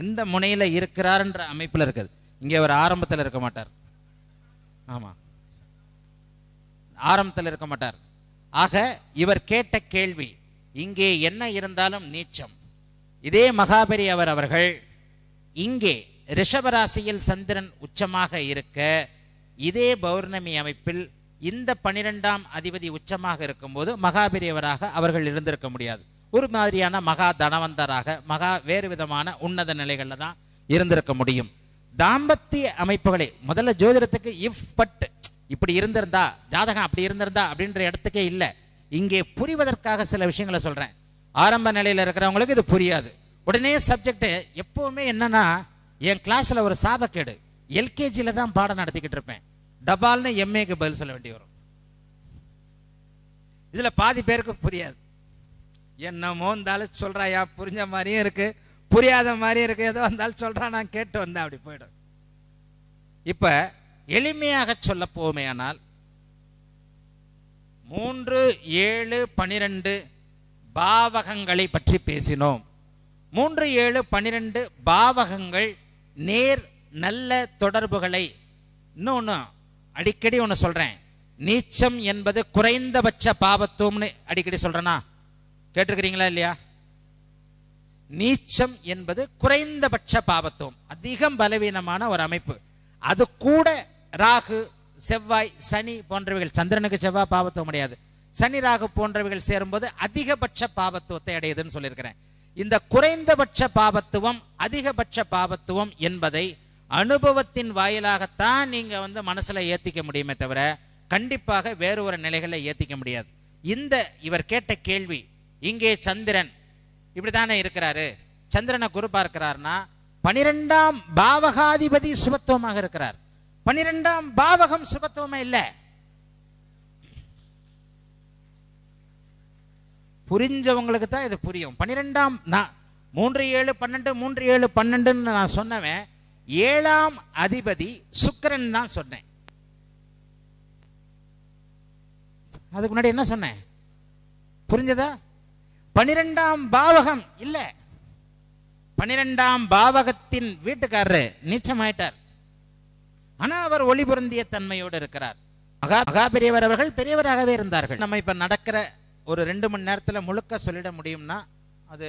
எந்த முனையில் இருக்கிறார்ன்ற அமைப்பில் இருக்குது இங்கே அவர் ஆரம்பத்தில் இருக்க மாட்டார் ஆமாம் ஆரம்பத்தில் இருக்க மாட்டார் ஆக இவர் கேட்ட கேள்வி இங்கே என்ன இருந்தாலும் நீச்சம் இதே மகாபரி அவர் அவர்கள் இங்கே ரிஷபராசியில் சந்திரன் உச்சமாக இருக்க இதே பௌர்ணமி அமைப்பில் இந்த பனிரெண்டாம் அதிபதி உச்சமாக இருக்கும்போது மகாபெரியவராக அவர்கள் இருந்திருக்க முடியாது ஒரு மாதிரியான மகா தனவந்தராக மகா வேறு விதமான உன்னத நிலைகளில் தான் இருந்திருக்க முடியும் தாம்பத்திய அமைப்புகளை முதல்ல ஜோதிடத்துக்கு இஃப் பட் இப்படி இருந்திருந்தா ஜாதகம் அப்படி இருந்திருந்தா அப்படின்ற இடத்துக்கே இல்லை இங்கே புரிவதற்காக சில விஷயங்களை சொல்கிறேன் ஆரம்ப நிலையில் இருக்கிறவங்களுக்கு இது புரியாது உடனே சப்ஜெக்டு எப்போவுமே என்னென்னா என் கிளாஸில் ஒரு சாபக்கேடு எல்கேஜியில் தான் பாடம் நடத்திக்கிட்டு இருப்பேன் டபால்னு எம்ஏக்கு பதில் சொல்ல வேண்டி வரும் இதில் பாதி பேருக்கு புரியாது என்னமோ இருந்தாலும் சொல்கிறாயா புரிஞ்ச மாதிரியும் இருக்குது புரியாத மாதிரியும் இருக்குது ஏதோ இருந்தாலும் சொல்கிறான் நான் கேட்டு வந்தேன் அப்படி போயிடும் இப்போ எளிமையாக சொல்ல போமையானால் ஆனால் மூன்று ஏழு பனிரெண்டு பாவகங்களை பற்றி பேசினோம் மூன்று ஏழு பனிரெண்டு பாவகங்கள் நேர் நல்ல தொடர்புகளை இன்னொன்று அடிக்கடி ஒன்று சொல்கிறேன் நீச்சம் என்பது குறைந்தபட்ச பாவத்துவம்னு அடிக்கடி சொல்கிறேன்னா கேட்டிருக்கிறீங்களா இல்லையா நீச்சம் என்பது குறைந்தபட்ச பாபத்துவம் அதிகம் பலவீனமான ஒரு அமைப்பு அது கூட ராகு செவ்வாய் சனி போன்றவைகள் சந்திரனுக்கு செவ்வாய் பாவத்துவம் கிடையாது சனி ராகு போன்றவைகள் சேரும்போது அதிகபட்ச பாவத்துவத்தை அடையுதுன்னு சொல்லியிருக்கிறேன் இந்த குறைந்தபட்ச பாபத்துவம் அதிகபட்ச பாபத்துவம் என்பதை அனுபவத்தின் வாயிலாகத்தான் நீங்க வந்து மனசுல ஏத்திக்க முடியுமே தவிர கண்டிப்பாக வேறு ஒரு நிலைகளை ஏத்திக்க முடியாது இந்த இவர் கேட்ட கேள்வி இங்கே சந்திரன் இப்படித்தானே இருக்கிறாரு சந்திரனை குரு பார்க்கிறார்னா பனிரெண்டாம் பாவகாதிபதி சுபத்துவமாக இருக்கிறார் பனிரெண்டாம் பாவகம் சுபத்துவமே இல்லை புரிஞ்சவங்களுக்கு தான் இது புரியும் பனிரெண்டாம் மூன்று ஏழு பன்னெண்டு மூன்று ஏழு பன்னெண்டுன்னு நான் சொன்னவன் ஏழாம் அதிபதி சுக்கரன் தான் சொன்னேன் அதுக்கு முன்னாடி என்ன சொன்னேன் புரிஞ்சதா பனிரெண்டாம் பாவகம் இல்ல பனிரெண்டாம் பாவகத்தின் வீட்டுக்காரரு நீச்சமாயிட்டார் ஆனா அவர் ஒளி பொருந்திய தன்மையோடு இருக்கிறார் மகா மகா பெரியவர் அவர்கள் பெரியவராகவே இருந்தார்கள் நம்ம இப்ப நடக்கிற ஒரு ரெண்டு மணி நேரத்துல முழுக்க சொல்லிட முடியும்னா அது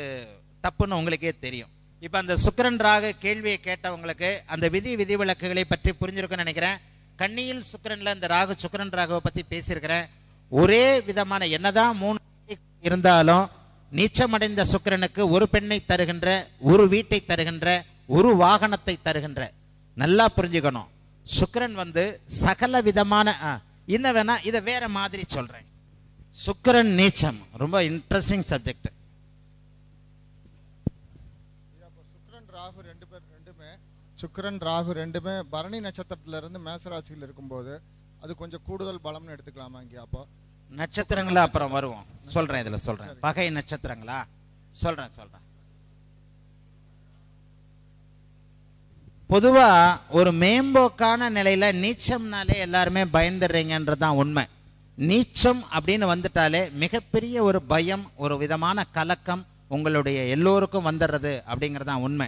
தப்புன்னு உங்களுக்கே தெரியும் இப்ப அந்த சுக்கரன் ராக கேள்வியை கேட்டவங்களுக்கு அந்த விதி விதி பற்றி புரிஞ்சிருக்கும்னு நினைக்கிறேன் கண்ணியில் சுக்கரன்ல இந்த ராகு சுக்கரன் ராகவை பற்றி பேசியிருக்கிறேன் ஒரே விதமான என்னதான் மூணு இருந்தாலும் நீச்சமடைந்த சுக்கரனுக்கு ஒரு பெண்ணை தருகின்ற ஒரு வீட்டை தருகின்ற ஒரு வாகனத்தை தருகின்ற நல்லா புரிஞ்சுக்கணும் சுக்கரன் வந்து சகல விதமான இன்னும் வேணா இதை வேற மாதிரி சொல்கிறேன் சுக்கரன் நீச்சம் ரொம்ப இன்ட்ரெஸ்டிங் சப்ஜெக்ட் ராகு ரெண்டு ரெண்டுமே சுக்கரன் ராகு ரெண்டுமே பரணி நட்சத்திரத்திலிருந்து மேசராசியில் இருக்கும்போது அது கொஞ்சம் கூடுதல் பலம்னு எடுத்துக்கலாமா இங்கே அப்போ நட்சத்திரங்களா அப்புறம் வருவோம் சொல்றேன் இதுல சொல்றேன் பகை நட்சத்திரங்களா சொல்றேன் சொல்றேன் பொதுவா ஒரு மேம்போக்கான நிலையில நீச்சம்னாலே எல்லாருமே பயந்துடுறீங்கன்றது தான் உண்மை நீச்சம் அப்படின்னு வந்துட்டாலே மிகப்பெரிய ஒரு பயம் ஒரு விதமான கலக்கம் உங்களுடைய எல்லோருக்கும் வந்துடுறது அப்படிங்கிறது தான் உண்மை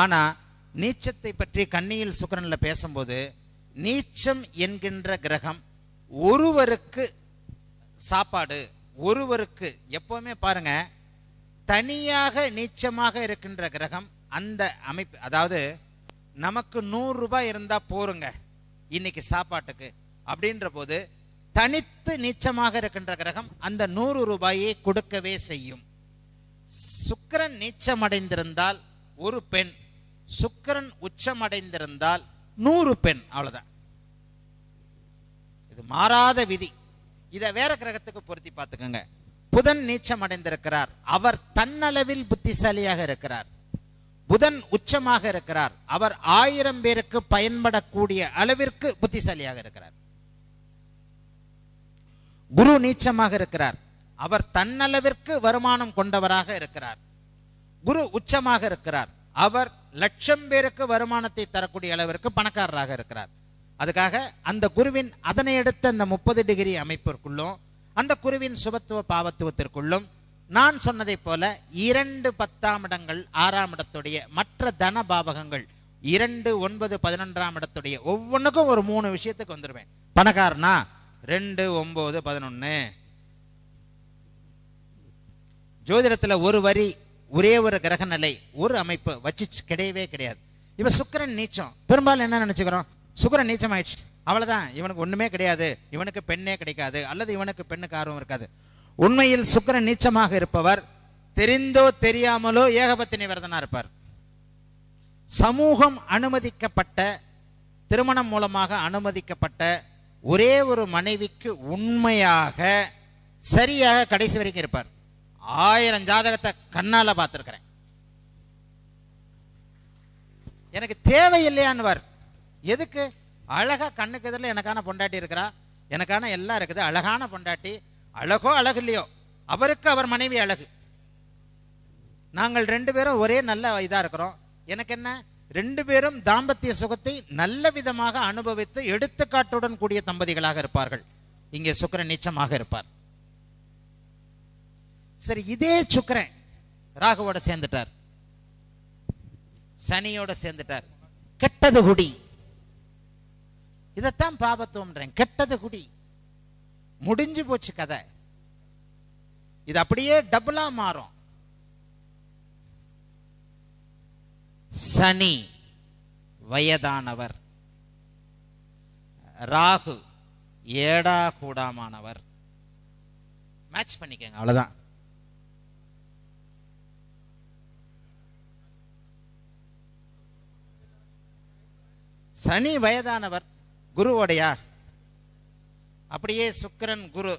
ஆனால் நீச்சத்தை பற்றி கண்ணியில் சுக்கரன்ல பேசும்போது நீச்சம் என்கின்ற கிரகம் ஒருவருக்கு சாப்பாடு ஒருவருக்கு எப்போவுமே பாருங்க தனியாக நீச்சமாக இருக்கின்ற கிரகம் அந்த அமைப்பு அதாவது நமக்கு நூறுரூபா இருந்தால் போருங்க இன்னைக்கு சாப்பாட்டுக்கு அப்படின்ற போது தனித்து நீச்சமாக இருக்கின்ற கிரகம் அந்த நூறு ரூபாயை கொடுக்கவே செய்யும் சுக்கரன் நீச்சமடைந்திருந்தால் ஒரு பெண் சுக்கரன் உச்சமடைந்திருந்தால் நூறு பெண் அவ்வளோதான் இது மாறாத விதி இதை வேற கிரகத்துக்கு பொருத்தி பார்த்துக்கோங்க புதன் நீச்சம் அடைந்திருக்கிறார் அவர் தன்னளவில் புத்திசாலியாக இருக்கிறார் புதன் உச்சமாக இருக்கிறார் அவர் ஆயிரம் பேருக்கு பயன்படக்கூடிய அளவிற்கு புத்திசாலியாக இருக்கிறார் குரு நீச்சமாக இருக்கிறார் அவர் தன்னளவிற்கு வருமானம் கொண்டவராக இருக்கிறார் குரு உச்சமாக இருக்கிறார் அவர் லட்சம் பேருக்கு வருமானத்தை தரக்கூடிய அளவிற்கு பணக்காரராக இருக்கிறார் அதுக்காக அந்த குருவின் அதனை அடுத்த அந்த முப்பது டிகிரி அமைப்பிற்குள்ளும் அந்த குருவின் சுபத்துவ பாவத்துவத்திற்குள்ளும் நான் சொன்னதை போல இரண்டு பத்தாம் இடங்கள் ஆறாம் இடத்துடைய மற்ற தன பாவகங்கள் இரண்டு ஒன்பது பதினொன்றாம் இடத்துடைய ஒவ்வொன்றுக்கும் ஒரு மூணு விஷயத்துக்கு வந்துடுவேன் பணக்காரனா ரெண்டு ஒன்பது பதினொன்று ஜோதிடத்தில் ஒரு வரி ஒரே ஒரு கிரக நிலை ஒரு அமைப்பு வச்சு கிடையவே கிடையாது இப்போ சுக்கரன் நீச்சம் பெரும்பாலும் என்ன நினச்சிக்கிறோம் நீச்சம் நீச்சமாயிடுச்சு அவ்வளோதான் இவனுக்கு ஒன்றுமே கிடையாது இவனுக்கு பெண்ணே கிடைக்காது அல்லது இவனுக்கு பெண்ணுக்கு ஆர்வம் இருக்காது உண்மையில் சுக்கரன் நீச்சமாக இருப்பவர் தெரிந்தோ தெரியாமலோ ஏகபத்தினி விரதனாக இருப்பார் சமூகம் அனுமதிக்கப்பட்ட திருமணம் மூலமாக அனுமதிக்கப்பட்ட ஒரே ஒரு மனைவிக்கு உண்மையாக சரியாக கடைசி வரைக்கும் இருப்பார் ஆயிரம் ஜாதகத்தை கண்ணால் பார்த்துருக்கிறேன் எனக்கு தேவை எதுக்கு அழகாக கண்ணுக்கு எதிரில் எனக்கான பொண்டாட்டி இருக்கிறா எனக்கான எல்லாம் இருக்குது அழகான பொண்டாட்டி அழகோ அழகு இல்லையோ அவருக்கு அவர் மனைவி அழகு நாங்கள் ரெண்டு பேரும் ஒரே நல்ல இதாக இருக்கிறோம் எனக்கு என்ன ரெண்டு பேரும் தாம்பத்திய சுகத்தை நல்ல விதமாக அனுபவித்து எடுத்துக்காட்டுடன் கூடிய தம்பதிகளாக இருப்பார்கள் இங்கே சுக்கரன் நீச்சமாக இருப்பார் சரி இதே சுக்கரன் ராகுவோட சேர்ந்துட்டார் சனியோட சேர்ந்துட்டார் கெட்டது குடி இதைத்தான் பாபத்துவம்ன்றேன் கெட்டது குடி முடிஞ்சு போச்சு கதை இது அப்படியே டபுளா மாறும் சனி வயதானவர் ராகு ஏடா கூடாமானவர் மேட்ச் பண்ணிக்கங்க அவ்வளோதான் சனி வயதானவர் குருவோடையா அப்படியே சுக்கரன் குரு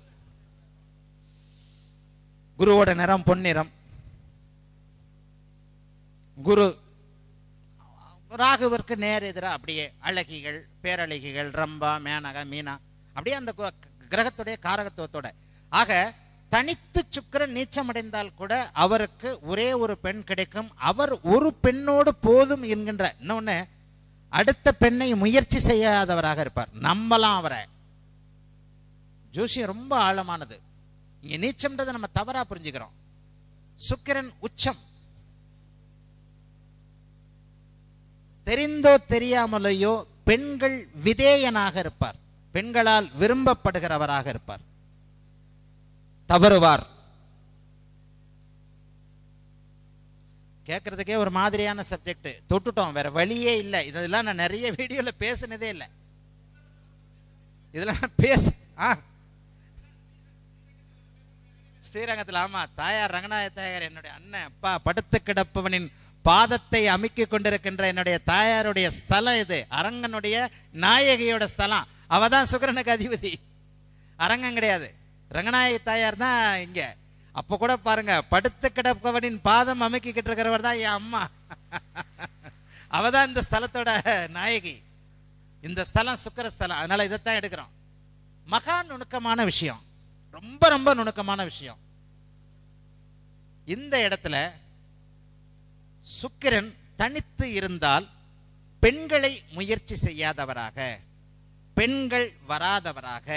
குருவோட நிறம் பொன்னிறம் குரு ராகுவிற்கு நேர் எதிராக அப்படியே அழகிகள் பேரழகிகள் ரம்பா மேனக மீனா அப்படியே அந்த கிரகத்துடைய காரகத்துவத்தோட ஆக தனித்து சுக்கரன் நீச்சமடைந்தால் கூட அவருக்கு ஒரே ஒரு பெண் கிடைக்கும் அவர் ஒரு பெண்ணோடு போதும் என்கின்ற இன்னொன்று அடுத்த பெண்ணை முயற்சி செய்யாதவராக இருப்பார் நம்பலாம் அவரை ஜோசியம் ரொம்ப ஆழமானது இங்க நீச்சம்ன்றதை நம்ம தவறா புரிஞ்சுக்கிறோம் சுக்கிரன் உச்சம் தெரிந்தோ தெரியாமலையோ பெண்கள் விதேயனாக இருப்பார் பெண்களால் விரும்பப்படுகிறவராக இருப்பார் தவறுவார் கேட்குறதுக்கே ஒரு மாதிரியான சப்ஜெக்டு தொட்டுட்டோம் வேற வழியே இல்லை இதெல்லாம் நான் நிறைய வீடியோவில் பேசினதே இல்லை இதெல்லாம் பேச ஆ ஸ்ரீரங்கத்தில் ஆமாம் தாயார் ரங்கநாய தாயார் என்னுடைய அண்ணன் அப்பா படுத்து கிடப்பவனின் பாதத்தை அமைக்கிக் கொண்டிருக்கின்ற என்னுடைய தாயாருடைய ஸ்தலம் இது அரங்கனுடைய நாயகியோட ஸ்தலம் அவதான் தான் சுக்கரனுக்கு அதிபதி அரங்கம் கிடையாது ரங்கநாய தாயார் தான் இங்கே அப்போ கூட பாருங்க படுத்து கிடப்பவனின் பாதம் அமைக்கிக்கிட்டு இருக்கிறவர் தான் என் அம்மா அவ தான் இந்த ஸ்தலத்தோட நாயகி இந்த ஸ்தலம் சுக்கர ஸ்தலம் அதனால இதைத்தான் எடுக்கிறோம் மகா நுணுக்கமான விஷயம் ரொம்ப ரொம்ப நுணுக்கமான விஷயம் இந்த இடத்துல சுக்கிரன் தனித்து இருந்தால் பெண்களை முயற்சி செய்யாதவராக பெண்கள் வராதவராக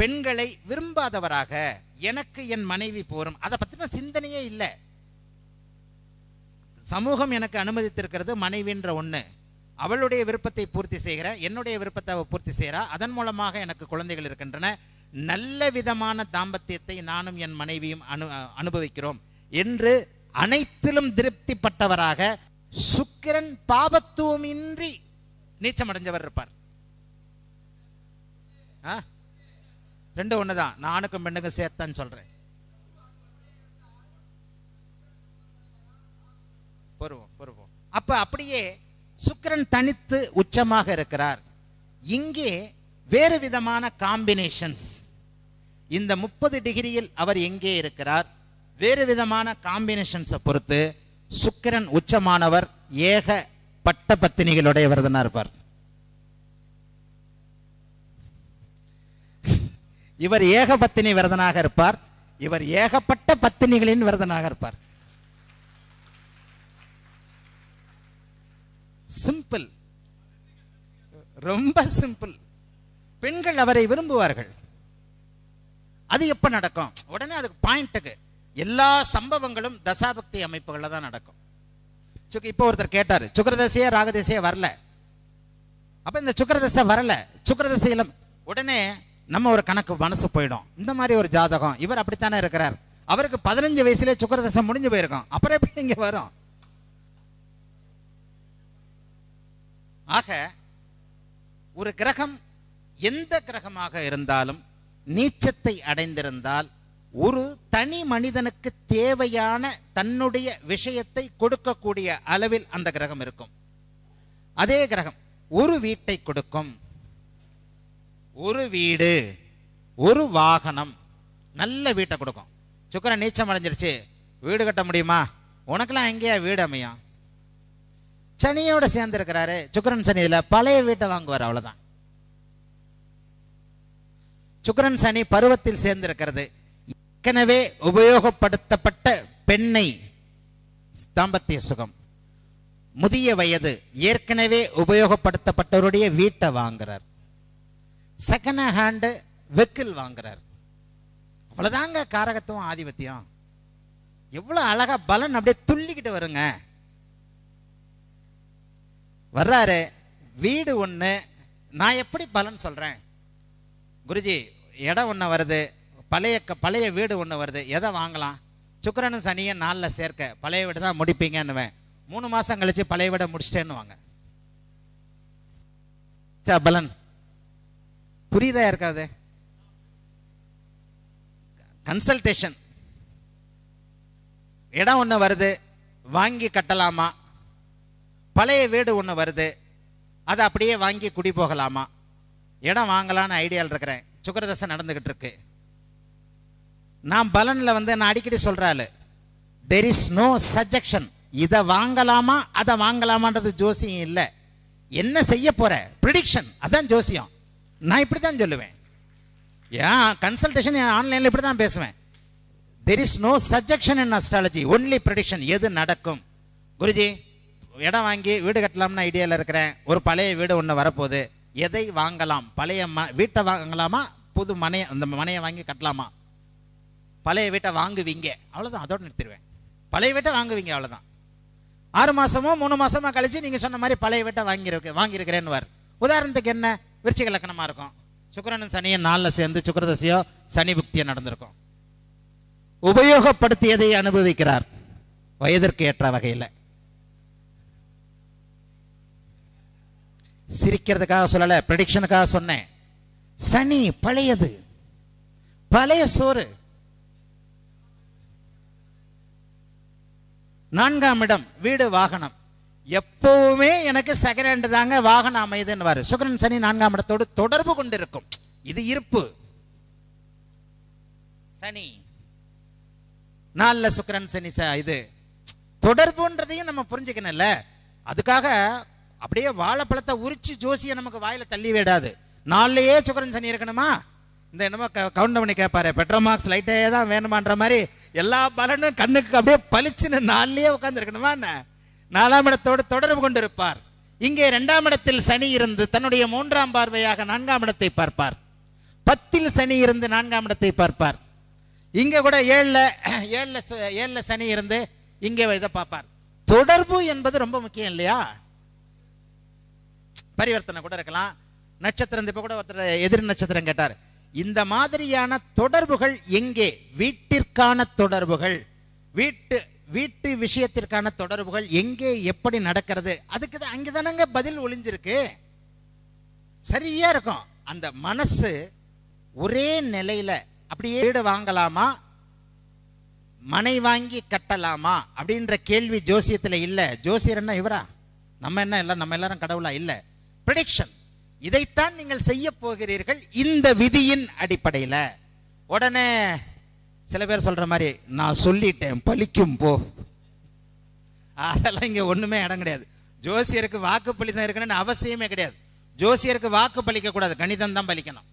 பெண்களை விரும்பாதவராக எனக்கு என் மனைவி போரும் அதை பற்றின சிந்தனையே இல்லை சமூகம் எனக்கு அனுமதித்திருக்கிறது மனைவின்ற ஒன்று அவளுடைய விருப்பத்தை பூர்த்தி செய்கிற என்னுடைய விருப்பத்தை அவள் பூர்த்தி செய்கிறா அதன் மூலமாக எனக்கு குழந்தைகள் இருக்கின்றன நல்ல விதமான தாம்பத்தியத்தை நானும் என் மனைவியும் அனு அனுபவிக்கிறோம் என்று அனைத்திலும் திருப்திப்பட்டவராக சுக்கிரன் பாபத்துவமின்றி நீச்சமடைஞ்சவர் இருப்பார் ஆ ரெண்டு ஒன்று தான் நானுக்கும் பெண்ணுக்கும் சேர்த்தான்னு சொல்கிறேன் அப்ப அப்படியே சுக்கரன் தனித்து உச்சமாக இருக்கிறார் இங்கே வேறு விதமான காம்பினேஷன்ஸ் இந்த முப்பது டிகிரியில் அவர் எங்கே இருக்கிறார் வேறு விதமான காம்பினேஷன்ஸை பொறுத்து சுக்கிரன் உச்சமானவர் ஏக பட்ட பத்தினிகளுடைய விரதனாக இருப்பார் இவர் ஏகபத்தினி விரதனாக இருப்பார் இவர் ஏகப்பட்ட பத்தினிகளின் விரதனாக இருப்பார் சிம்பிள் ரொம்ப சிம்பிள் பெண்கள் அவரை விரும்புவார்கள் அது எப்ப நடக்கும் உடனே அதுக்கு பாயிண்ட்டுக்கு எல்லா சம்பவங்களும் தசாபக்தி அமைப்புகளில் தான் நடக்கும் இப்போ ஒருத்தர் கேட்டார் சுக்கரதசையே ராகதசையே வரல அப்ப இந்த சுக்கரதசை வரல சுக்கரதசையிலும் உடனே நம்ம ஒரு கணக்கு மனசு போயிடும் இந்த மாதிரி ஒரு ஜாதகம் இவர் அப்படித்தானே இருக்கிறார் அவருக்கு பதினஞ்சு வயசுலேயே சுக்கரதசம் முடிஞ்சு போயிருக்கோம் அப்புறம் எப்படி இங்கே வரும் ஆக ஒரு கிரகம் எந்த கிரகமாக இருந்தாலும் நீச்சத்தை அடைந்திருந்தால் ஒரு தனி மனிதனுக்கு தேவையான தன்னுடைய விஷயத்தை கொடுக்கக்கூடிய அளவில் அந்த கிரகம் இருக்கும் அதே கிரகம் ஒரு வீட்டை கொடுக்கும் ஒரு வீடு ஒரு வாகனம் நல்ல வீட்டை கொடுக்கும் சுக்கரன் நீச்சம் அடைஞ்சிருச்சு வீடு கட்ட முடியுமா உனக்கெல்லாம் எங்கேயா வீடு அமையும் சனியோட சேர்ந்து இருக்கிறாரு சுக்கரன் சனி இதில் பழைய வீட்டை வாங்குவார் அவ்வளோதான் சுக்கரன் சனி பருவத்தில் சேர்ந்து இருக்கிறது ஏற்கனவே உபயோகப்படுத்தப்பட்ட பெண்ணை தாம்பத்திய சுகம் முதிய வயது ஏற்கனவே உபயோகப்படுத்தப்பட்டவருடைய வீட்டை வாங்குறார் செகண்ட் ஹேண்டு வெக்கில் வாங்குறார் அவ்வளோதாங்க காரகத்துவம் ஆதிபத்தியம் எவ்வளோ அழகா பலன் அப்படியே துள்ளிக்கிட்டு வருங்க வர்றாரு வீடு ஒன்று நான் எப்படி பலன் சொல்கிறேன் குருஜி இடம் ஒன்று வருது பழைய பழைய வீடு ஒன்று வருது எதை வாங்கலாம் சுக்கரனும் சனியும் நாளில் சேர்க்க பழைய வீடு தான் முடிப்பீங்கன்னுவேன் மூணு மாதம் கழித்து பழைய வீடை முடிச்சிட்டேன்னு வாங்க பலன் புரியுதா இருக்காது கன்சல்டேஷன் இடம் ஒன்று வருது வாங்கி கட்டலாமா பழைய வீடு ஒன்று வருது அதை அப்படியே வாங்கி குடி போகலாமா இடம் வாங்கலான்னு ஐடியால் இருக்கிறேன் சுக்கரதசை நடந்துக்கிட்டு இருக்கு நான் பலனில் வந்து நான் அடிக்கடி சொல்கிறாள் தெர் இஸ் நோ சஜெக்ஷன் இதை வாங்கலாமா அதை வாங்கலாமான்றது ஜோசியம் இல்லை என்ன செய்ய போகிற ப்ரிடிக்ஷன் அதான் ஜோசியம் நான் இப்படி தான் சொல்லுவேன் ஏன் கன்சல்டேஷன் ஆன்லைனில் இப்படி தான் பேசுவேன் there is no suggestion in astrology only prediction எது நடக்கும் குருஜி இடம் வாங்கி வீடு கட்டலாம்னு ஐடியாவில் இருக்கிறேன் ஒரு பழைய வீடு ஒன்று வரப்போகுது எதை வாங்கலாம் பழைய ம வீட்டை வாங்கலாமா புது மனையை அந்த மனையை வாங்கி கட்டலாமா பழைய வீட்டை வாங்குவீங்க அவ்வளோதான் அதோடு நிறுத்திடுவேன் பழைய வீட்டை வாங்குவீங்க அவ்வளோதான் ஆறு மாதமோ மூணு மாதமோ கழித்து நீங்கள் சொன்ன மாதிரி பழைய வீட்டை வாங்கியிருக்கு வாங்கியிருக்கிறேன்னு உதாரணத்துக்கு என்ன விருச்சிக லக்கணமாக இருக்கும் சுக்கரனும் சனியும் நாளில் சேர்ந்து சுக்கரதசியோ சனி புக்தியோ நடந்திருக்கும் உபயோகப்படுத்தியதை அனுபவிக்கிறார் வயதிற்கு ஏற்ற வகையில் சிரிக்கிறதுக்காக சொல்லலை ப்ரடிக்ஷனுக்காக சொன்னேன் சனி பழையது பழைய சோறு நான்காம் இடம் வீடு வாகனம் எப்போவுமே எனக்கு செகண்ட் ஹேண்டு தாங்க வாகனம் அமையுதுன்னு சுக்கரன் சனி நான்காம் இடத்தோடு தொடர்பு கொண்டிருக்கும் இது இருப்பு சனி நாளில் சுக்கரன் சனி ச இது தொடர்புன்றதையும் நம்ம புரிஞ்சுக்கணும்ல அதுக்காக அப்படியே வாழைப்பழத்தை உரிச்சு ஜோசியை நமக்கு வாயில தள்ளி விடாது நாளிலேயே சுக்கரன் சனி இருக்கணுமா இந்த என்னமோ கவுண்ட் பண்ணி கேட்பாரு பெட்ரோல் மார்க்ஸ் லைட்டே தான் வேணுமான்ற மாதிரி எல்லா பலனும் கண்ணுக்கு அப்படியே பளிச்சுன்னு நாளிலேயே உட்காந்துருக்கணுமா என்ன நாலாம் இடத்தோடு தொடர்பு கொண்டிருப்பார் இங்கே இரண்டாம் இடத்தில் சனி இருந்து தன்னுடைய மூன்றாம் பார்வையாக நான்காம் இடத்தை பார்ப்பார் பத்தில் சனி இருந்து நான்காம் இடத்தை பார்ப்பார் இங்கே கூட ஏழில் ஏழில் ஏழில் சனி இருந்து இங்கே இதை பார்ப்பார் தொடர்பு என்பது ரொம்ப முக்கியம் இல்லையா பரிவர்த்தனை கூட இருக்கலாம் நட்சத்திரம் இப்போ கூட ஒருத்தர் எதிர் நட்சத்திரம் கேட்டார் இந்த மாதிரியான தொடர்புகள் எங்கே வீட்டிற்கான தொடர்புகள் வீட்டு வீட்டு விஷயத்திற்கான தொடர்புகள் எங்கே எப்படி நடக்கிறது அதுக்கு தான் அங்கே தானங்க பதில் ஒளிஞ்சிருக்கு சரியா இருக்கும் அந்த மனசு ஒரே நிலையில அப்படியே வீடு வாங்கலாமா மனை வாங்கி கட்டலாமா அப்படின்ற கேள்வி ஜோசியத்தில் இல்லை ஜோசியர் என்ன இவரா நம்ம என்ன இல்லை நம்ம எல்லாரும் கடவுளா இல்லை ப்ரடிக்ஷன் இதைத்தான் நீங்கள் செய்ய போகிறீர்கள் இந்த விதியின் அடிப்படையில் உடனே சில பேர் சொல்கிற மாதிரி நான் சொல்லிட்டேன் பழிக்கும் போ அதெல்லாம் இங்கே ஒன்றுமே இடம் கிடையாது ஜோசியருக்கு வாக்கு தான் இருக்கணும்னு அவசியமே கிடையாது ஜோசியருக்கு வாக்கு கூடாது கணிதம் தான் பலிக்கணும்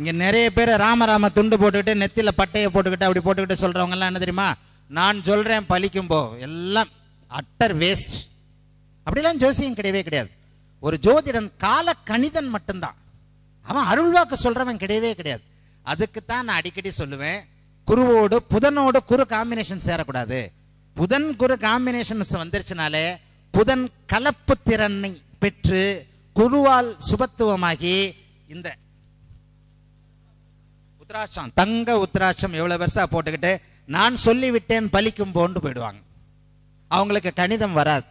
இங்க நிறைய பேர் ராமராம துண்டு போட்டுக்கிட்டு நெத்தில பட்டையை போட்டுக்கிட்டு அப்படி போட்டுக்கிட்டு எல்லாம் என்ன தெரியுமா நான் சொல்றேன் பலிக்கும் போ எல்லாம் அட்டர் வேஸ்ட் அப்படிலாம் ஜோசியம் கிடையவே கிடையாது ஒரு ஜோதிடன் கால கணிதன் மட்டும்தான் அவன் அருள்வாக்கு சொல்றவன் கிடையவே கிடையாது அதுக்குத்தான் நான் அடிக்கடி சொல்லுவேன் குருவோடு புதனோடு குரு காம்பினேஷன் சேரக்கூடாது புதன் குரு காம்பினேஷன் வந்துருச்சுனாலே புதன் கலப்பு திறனை பெற்று குருவால் சுபத்துவமாகி இந்த உத்ராட்சம் தங்க உத்ராட்சம் எவ்வளவு வருஷம் போட்டுக்கிட்டு நான் சொல்லிவிட்டேன் பலிக்கும் போன்று போயிடுவாங்க அவங்களுக்கு கணிதம் வராது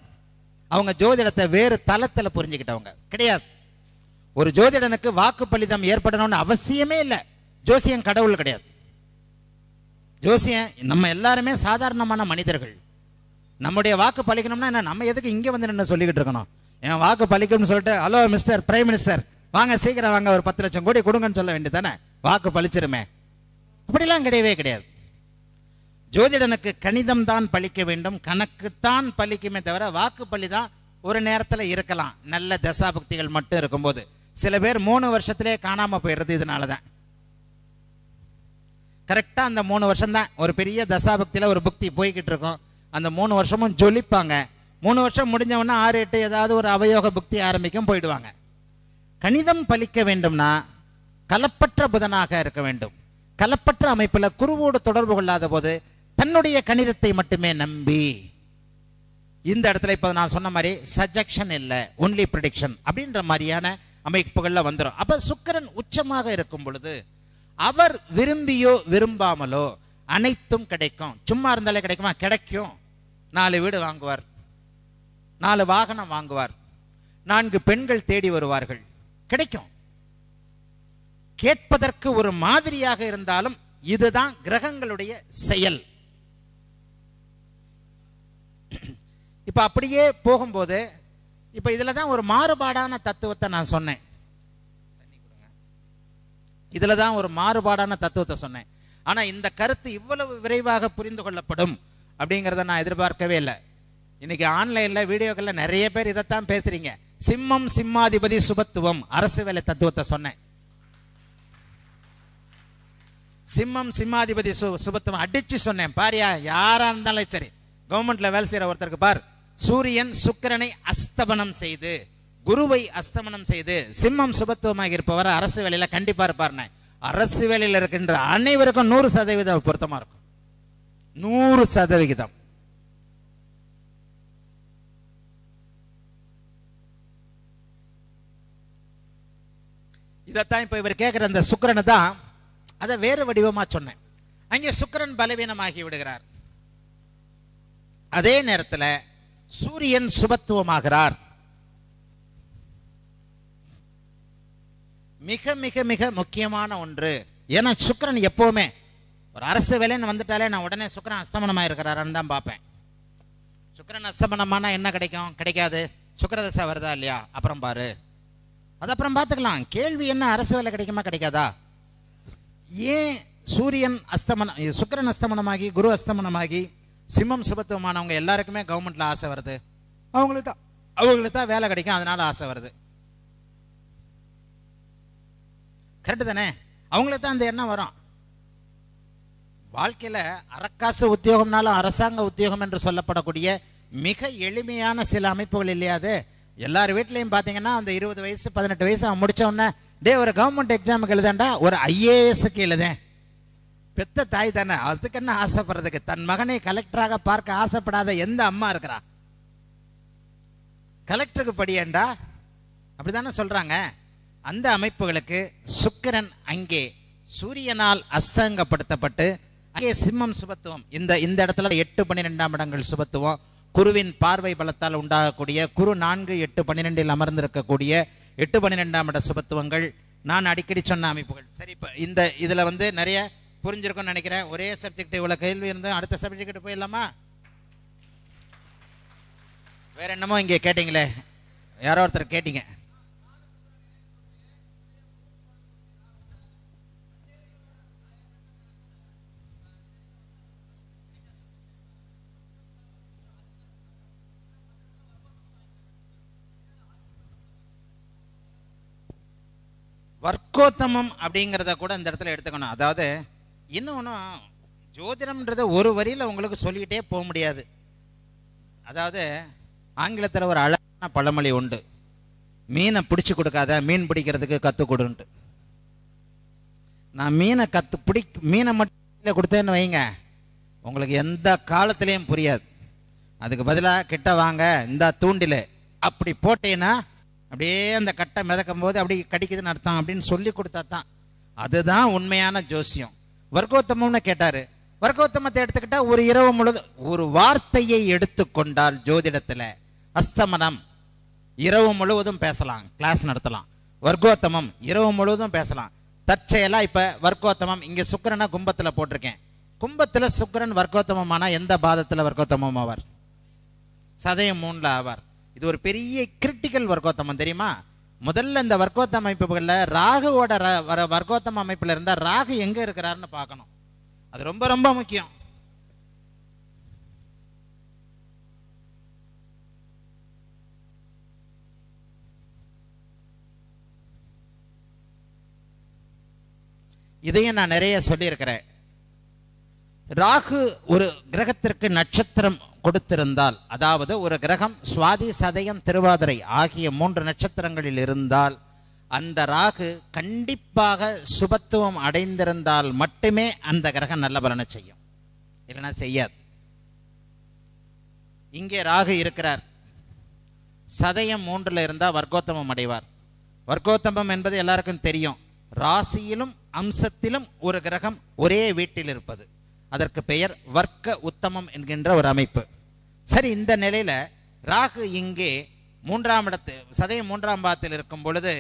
அவங்க ஜோதிடத்தை வேறு தளத்தில் புரிஞ்சுக்கிட்டவங்க கிடையாது ஒரு ஜோதிடனுக்கு வாக்கு பலிதம் ஏற்படணும்னு அவசியமே இல்லை ஜோசியம் கடவுள் கிடையாது ஜோசியம் நம்ம எல்லாருமே சாதாரணமான மனிதர்கள் நம்முடைய வாக்கு பழிக்கணும்னா என்ன நம்ம எதுக்கு இங்கே வந்து நின்று சொல்லிக்கிட்டு இருக்கணும் என் வாக்கு பலிக்கணும்னு சொல்லிட்டு ஹலோ மிஸ்டர் பிரைம் மினிஸ்டர் வாங்க சீக்கிரம் வாங்க ஒரு பத்து லட்சம் கோடி கொடுங்கன்னு சொல்ல வேண்டியதானே வாக்கு பழிச்சிருமே அப்படிலாம் கிடையவே கிடையாது ஜோதிடனுக்கு கணிதம் தான் பழிக்க வேண்டும் கணக்குத்தான் பழிக்குமே தவிர வாக்கு பழி தான் ஒரு நேரத்தில் இருக்கலாம் நல்ல தசாபக்திகள் மட்டும் இருக்கும்போது சில பேர் மூணு வருஷத்துலேயே காணாமல் போயிடுறது இதனால தான் கரெக்டாக அந்த மூணு வருஷம்தான் ஒரு பெரிய தசாபக்தியில் ஒரு புக்தி போய்கிட்டு இருக்கும் அந்த மூணு வருஷமும் ஜொலிப்பாங்க மூணு வருஷம் முடிஞ்சவொன்னே ஆறு எட்டு ஏதாவது ஒரு அவயோக புக்தி ஆரம்பிக்கும் போயிடுவாங்க கணிதம் பலிக்க வேண்டும்னா கலப்பற்ற புதனாக இருக்க வேண்டும் கலப்பற்ற அமைப்பில் குருவோடு தொடர்பு கொள்ளாத போது தன்னுடைய கணிதத்தை மட்டுமே நம்பி இந்த இடத்துல இப்போ நான் சொன்ன மாதிரி சஜெக்ஷன் இல்லை ஒன்லி ப்ரிடிக்ஷன் அப்படின்ற மாதிரியான அமைப்புகளில் வந்துடும் அப்போ சுக்கரன் உச்சமாக இருக்கும் பொழுது அவர் விரும்பியோ விரும்பாமலோ அனைத்தும் கிடைக்கும் சும்மா இருந்தாலே கிடைக்குமா கிடைக்கும் நாலு வீடு வாங்குவார் நாலு வாகனம் வாங்குவார் நான்கு பெண்கள் தேடி வருவார்கள் கிடைக்கும் கேட்பதற்கு ஒரு மாதிரியாக இருந்தாலும் இதுதான் கிரகங்களுடைய செயல் இப்ப அப்படியே போகும்போது இப்போ இதில் தான் ஒரு மாறுபாடான தத்துவத்தை நான் சொன்னேன் இதில் தான் ஒரு மாறுபாடான தத்துவத்தை சொன்னேன் ஆனால் இந்த கருத்து இவ்வளவு விரைவாக புரிந்து கொள்ளப்படும் அப்படிங்கிறத நான் எதிர்பார்க்கவே இல்லை இன்னைக்கு ஆன்லைனில் வீடியோக்களில் நிறைய பேர் இதைத்தான் பேசுகிறீங்க சிம்மம் சிம்மாதிபதி சுபத்துவம் அரசு வேலை தத்துவத்தை சொன்னேன் சிம்மம் சிம்மாதிபதி சு சுபத்துவம் அடித்து சொன்னேன் பாரியா யாராக இருந்தாலும் சரி கவர்மெண்ட்டில் வேலை செய்கிற ஒருத்தருக்கு பார் சூரியன் சுக்கிரனை அஸ்தபனம் செய்து குருவை அஸ்தமனம் செய்து சிம்மம் சுபத்துவமாக இருப்பவர் அரசு வேலையில கண்டிப்பா இருப்பார்னே அரசு வேலையில் இருக்கின்ற அனைவருக்கும் நூறு சதவீதம் பொருத்தமா இருக்கும் நூறு சதவிகிதம் இதைத்தான் இப்போ இவர் கேட்குற அந்த சுக்கரனை தான் அதை வேறு வடிவமாக சொன்னேன் அங்கே சுக்கரன் பலவீனமாகி விடுகிறார் அதே நேரத்தில் சூரியன் சுபத்துவமாகிறார் மிக மிக மிக முக்கியமான ஒன்று ஏன்னா சுக்கரன் எப்போவுமே ஒரு அரசு வேலைன்னு வந்துட்டாலே நான் உடனே சுக்கரன் அஸ்தமனமாக இருக்கிறாரான்னு தான் பார்ப்பேன் சுக்கரன் அஸ்தமனமானா என்ன கிடைக்கும் கிடைக்காது சுக்கரதசை வருதா இல்லையா அப்புறம் பாரு அது அப்புறம் பார்த்துக்கலாம் கேள்வி என்ன அரசு வேலை கிடைக்குமா கிடைக்காதா ஏன் சூரியன் அஸ்தமனம் சுக்கரன் அஸ்தமனமாகி குரு அஸ்தமனமாகி சிம்மம் சுபத்துவமானவங்க எல்லாருக்குமே கவர்மெண்ட்டில் ஆசை வருது அவங்களுக்கு தான் அவங்களுக்கு தான் வேலை கிடைக்கும் அதனால் ஆசை வருது கரெக்டு தானே அவங்களுக்கு தான் அந்த எண்ணம் வரும் வாழ்க்கையில் அறக்காசு உத்தியோகம்னாலும் அரசாங்க உத்தியோகம் என்று சொல்லப்படக்கூடிய மிக எளிமையான சில அமைப்புகள் இல்லையாது எல்லார் வீட்லேயும் பார்த்தீங்கன்னா அந்த இருபது வயசு பதினெட்டு வயசு அவன் முடிச்சவொன்னே டே ஒரு கவர்மெண்ட் எக்ஸாமுக்கு எழுதேன்டா ஒரு ஐஏஎஸ்க்கு எழுதேன் பெத்த தாய் தானே அதுக்கு என்ன ஆசைப்படுறதுக்கு தன் மகனை கலெக்டராக பார்க்க ஆசைப்படாத எந்த அம்மா இருக்கிறா கலெக்டருக்கு படியேண்டா அப்படிதானே சொல்றாங்க அந்த அமைப்புகளுக்கு சுக்கிரன் அங்கே சூரியனால் அஸ்தங்கப்படுத்தப்பட்டு அங்கே சிம்மம் சுபத்துவம் இந்த இந்த இடத்துல எட்டு பன்னிரெண்டாம் இடங்கள் சுபத்துவம் குருவின் பார்வை பலத்தால் உண்டாகக்கூடிய குரு நான்கு எட்டு பன்னிரெண்டில் அமர்ந்திருக்கக்கூடிய எட்டு பன்னிரெண்டாம் இட சுபத்துவங்கள் நான் அடிக்கடி சொன்ன அமைப்புகள் சரி இப்போ இந்த இதில் வந்து நிறைய புரிஞ்சிருக்கும்னு நினைக்கிறேன் ஒரே சப்ஜெக்ட் இவ்வளோ கேள்வி இருந்து அடுத்த சப்ஜெக்ட் போயிடலாமா வேற என்னமோ இங்கே கேட்டீங்களே யாரோ ஒருத்தர் கேட்டீங்க வர்க்கோத்தமம் அப்படிங்கிறத கூட இந்த இடத்துல எடுத்துக்கணும் அதாவது இன்னொன்றும் ஜோதிடம்ன்றதை ஒரு வரியில் உங்களுக்கு சொல்லிக்கிட்டே போக முடியாது அதாவது ஆங்கிலத்தில் ஒரு அழகான பழமொழி உண்டு மீனை பிடிச்சி கொடுக்காத மீன் பிடிக்கிறதுக்கு கற்றுக் கொடுன்ட்டு நான் மீனை கற்று பிடி மீனை மட்டும் கொடுத்தேன்னு வைங்க உங்களுக்கு எந்த காலத்துலேயும் புரியாது அதுக்கு பதிலாக கிட்ட வாங்க இந்த தூண்டில் அப்படி போட்டேன்னா அப்படியே அந்த கட்டை மிதக்கும் போது அப்படி கடிக்குதுன்னு அர்த்தம் அப்படின்னு சொல்லி கொடுத்தா தான் அதுதான் உண்மையான ஜோசியம் வர்க்கோத்தமம்னு கேட்டார் வர்க்கோத்தமத்தை எடுத்துக்கிட்டால் ஒரு இரவு முழுது ஒரு வார்த்தையை எடுத்துக்கொண்டால் ஜோதிடத்தில் அஸ்தமனம் இரவு முழுவதும் பேசலாம் கிளாஸ் நடத்தலாம் வர்க்கோத்தமம் இரவு முழுவதும் பேசலாம் தற்செயலாக இப்போ வர்க்கோத்தமம் இங்கே சுக்கரனாக கும்பத்தில் போட்டிருக்கேன் கும்பத்தில் சுக்கரன் வர்க்கோத்தமமான எந்த பாதத்தில் வர்க்கோத்தமம் ஆவார் சதயம் மூணில் ஆவார் இது ஒரு பெரிய கிரிட்டிக்கல் வர்க்கோத்தமம் தெரியுமா முதல்ல இந்த வர்க்கோத்த அமைப்புகளில் ராகுவோட வர வர்க்கோத்தம் அமைப்பில் இருந்தால் ராகு எங்கே இருக்கிறாருன்னு பார்க்கணும் அது ரொம்ப ரொம்ப முக்கியம் இதையும் நான் நிறைய சொல்லியிருக்கிறேன் ராகு ஒரு கிரகத்திற்கு நட்சத்திரம் கொடுத்திருந்தால் அதாவது ஒரு கிரகம் சுவாதி சதயம் திருவாதிரை ஆகிய மூன்று நட்சத்திரங்களில் இருந்தால் அந்த ராகு கண்டிப்பாக சுபத்துவம் அடைந்திருந்தால் மட்டுமே அந்த கிரகம் நல்ல பலனை செய்யும் இல்லைன்னா செய்யாது இங்கே ராகு இருக்கிறார் சதயம் மூன்றில் இருந்தால் வர்க்கோத்தமம் அடைவார் வர்க்கோத்தமம் என்பது எல்லாருக்கும் தெரியும் ராசியிலும் அம்சத்திலும் ஒரு கிரகம் ஒரே வீட்டில் இருப்பது அதற்கு பெயர் வர்க்க உத்தமம் என்கின்ற ஒரு அமைப்பு சரி இந்த நிலையில் ராகு இங்கே மூன்றாம் இடத்து சதய மூன்றாம் பாதத்தில் இருக்கும் பொழுது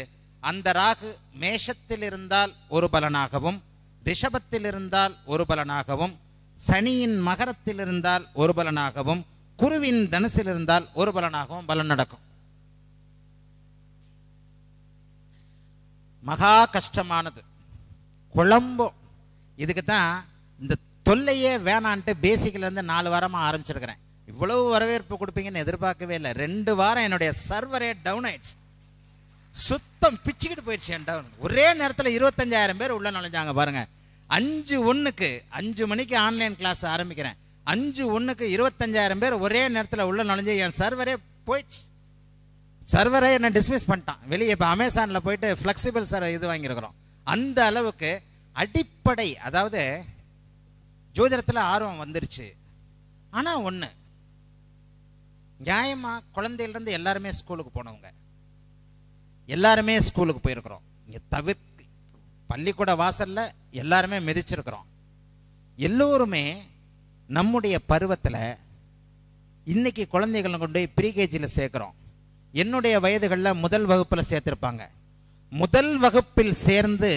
அந்த ராகு மேஷத்தில் இருந்தால் ஒரு பலனாகவும் ரிஷபத்தில் இருந்தால் ஒரு பலனாகவும் சனியின் மகரத்தில் இருந்தால் ஒரு பலனாகவும் குருவின் தனுசில் இருந்தால் ஒரு பலனாகவும் பலன் நடக்கும் மகா கஷ்டமானது குழம்போ இதுக்கு தான் தொல்லையே வேணான்ட்டு பேசிக்லேருந்து நாலு வாரமாக ஆரம்பிச்சிருக்கிறேன் இவ்வளவு வரவேற்பு கொடுப்பீங்கன்னு எதிர்பார்க்கவே இல்லை ரெண்டு வாரம் என்னுடைய சர்வரே டவுன் ஆயிடுச்சு சுத்தம் பிச்சுக்கிட்டு போயிடுச்சு என் டவுன் ஒரே நேரத்தில் இருபத்தஞ்சாயிரம் பேர் உள்ளே நுழைஞ்சாங்க பாருங்கள் அஞ்சு ஒன்றுக்கு அஞ்சு மணிக்கு ஆன்லைன் கிளாஸ் ஆரம்பிக்கிறேன் அஞ்சு ஒன்றுக்கு இருபத்தஞ்சாயிரம் பேர் ஒரே நேரத்தில் உள்ள நுழைஞ்சு என் சர்வரே போயிடுச்சு சர்வரே என்னை டிஸ்மிஸ் பண்ணிட்டான் வெளியே இப்போ அமேசானில் போயிட்டு ஃப்ளெக்சிபிள் சர்வர் இது வாங்கியிருக்கிறோம் அந்த அளவுக்கு அடிப்படை அதாவது ஜோதிடத்தில் ஆர்வம் வந்துருச்சு ஆனால் ஒன்று நியாயமாக குழந்தையிலேருந்து எல்லாருமே ஸ்கூலுக்கு போனவங்க எல்லாருமே ஸ்கூலுக்கு போயிருக்கிறோம் இங்கே தவிர பள்ளிக்கூட வாசலில் எல்லாருமே மிதிச்சிருக்கிறோம் எல்லோருமே நம்முடைய பருவத்தில் இன்றைக்கி குழந்தைகளை கொண்டு போய் ப்ரீகேஜியில் சேர்க்குறோம் என்னுடைய வயதுகளில் முதல் வகுப்பில் சேர்த்துருப்பாங்க முதல் வகுப்பில் சேர்ந்து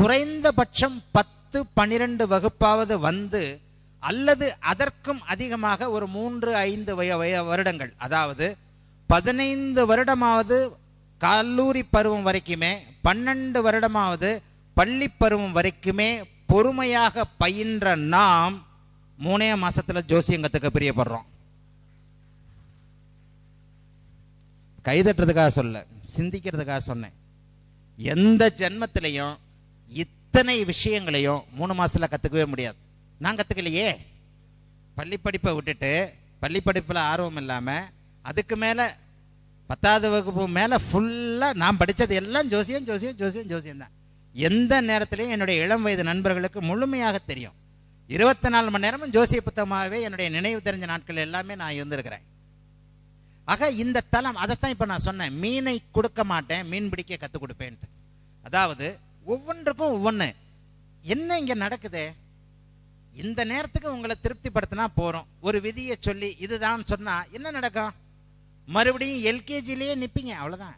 குறைந்தபட்சம் பத்து பத்து பன்னிரண்டு வகுப்பாவது வந்து அல்லது அதற்கும் அதிகமாக ஒரு மூன்று ஐந்து வய வய வருடங்கள் அதாவது பதினைந்து வருடமாவது கல்லூரி பருவம் வரைக்குமே பன்னெண்டு வருடமாவது பள்ளி பருவம் வரைக்குமே பொறுமையாக பயின்ற நாம் மூணே மாசத்துல ஜோசியங்கத்துக்கு பிரியப்படுறோம் கைதட்டுறதுக்காக சொல்ல சிந்திக்கிறதுக்காக சொன்னேன் எந்த ஜென்மத்திலையும் இத்தனை விஷயங்களையும் மூணு மாதத்தில் கற்றுக்கவே முடியாது நான் கற்றுக்கலையே பள்ளி படிப்பை விட்டுட்டு பள்ளி படிப்பில் ஆர்வம் இல்லாமல் அதுக்கு மேலே பத்தாவது வகுப்பு மேலே ஃபுல்லாக நான் படித்தது எல்லாம் ஜோசியம் ஜோசியம் ஜோசியம் ஜோசியம் தான் எந்த நேரத்துலையும் என்னுடைய இளம் வயது நண்பர்களுக்கு முழுமையாக தெரியும் இருபத்தி நாலு மணி நேரமும் ஜோசிய புத்தகமாகவே என்னுடைய நினைவு தெரிஞ்ச நாட்கள் எல்லாமே நான் இருந்திருக்கிறேன் ஆக இந்த தளம் அதைத்தான் இப்போ நான் சொன்னேன் மீனை கொடுக்க மாட்டேன் மீன் பிடிக்க கற்றுக் கொடுப்பேன்ட்டு அதாவது ஒவ்வொன்றுக்கும் ஒவ்வொன்று என்ன இங்கே நடக்குது இந்த நேரத்துக்கு உங்களை திருப்திப்படுத்தினா போகிறோம் ஒரு விதியை சொல்லி இதுதான் சொன்னால் என்ன நடக்கும் மறுபடியும் எல்கேஜிலேயே நிற்பீங்க அவ்வளோதான்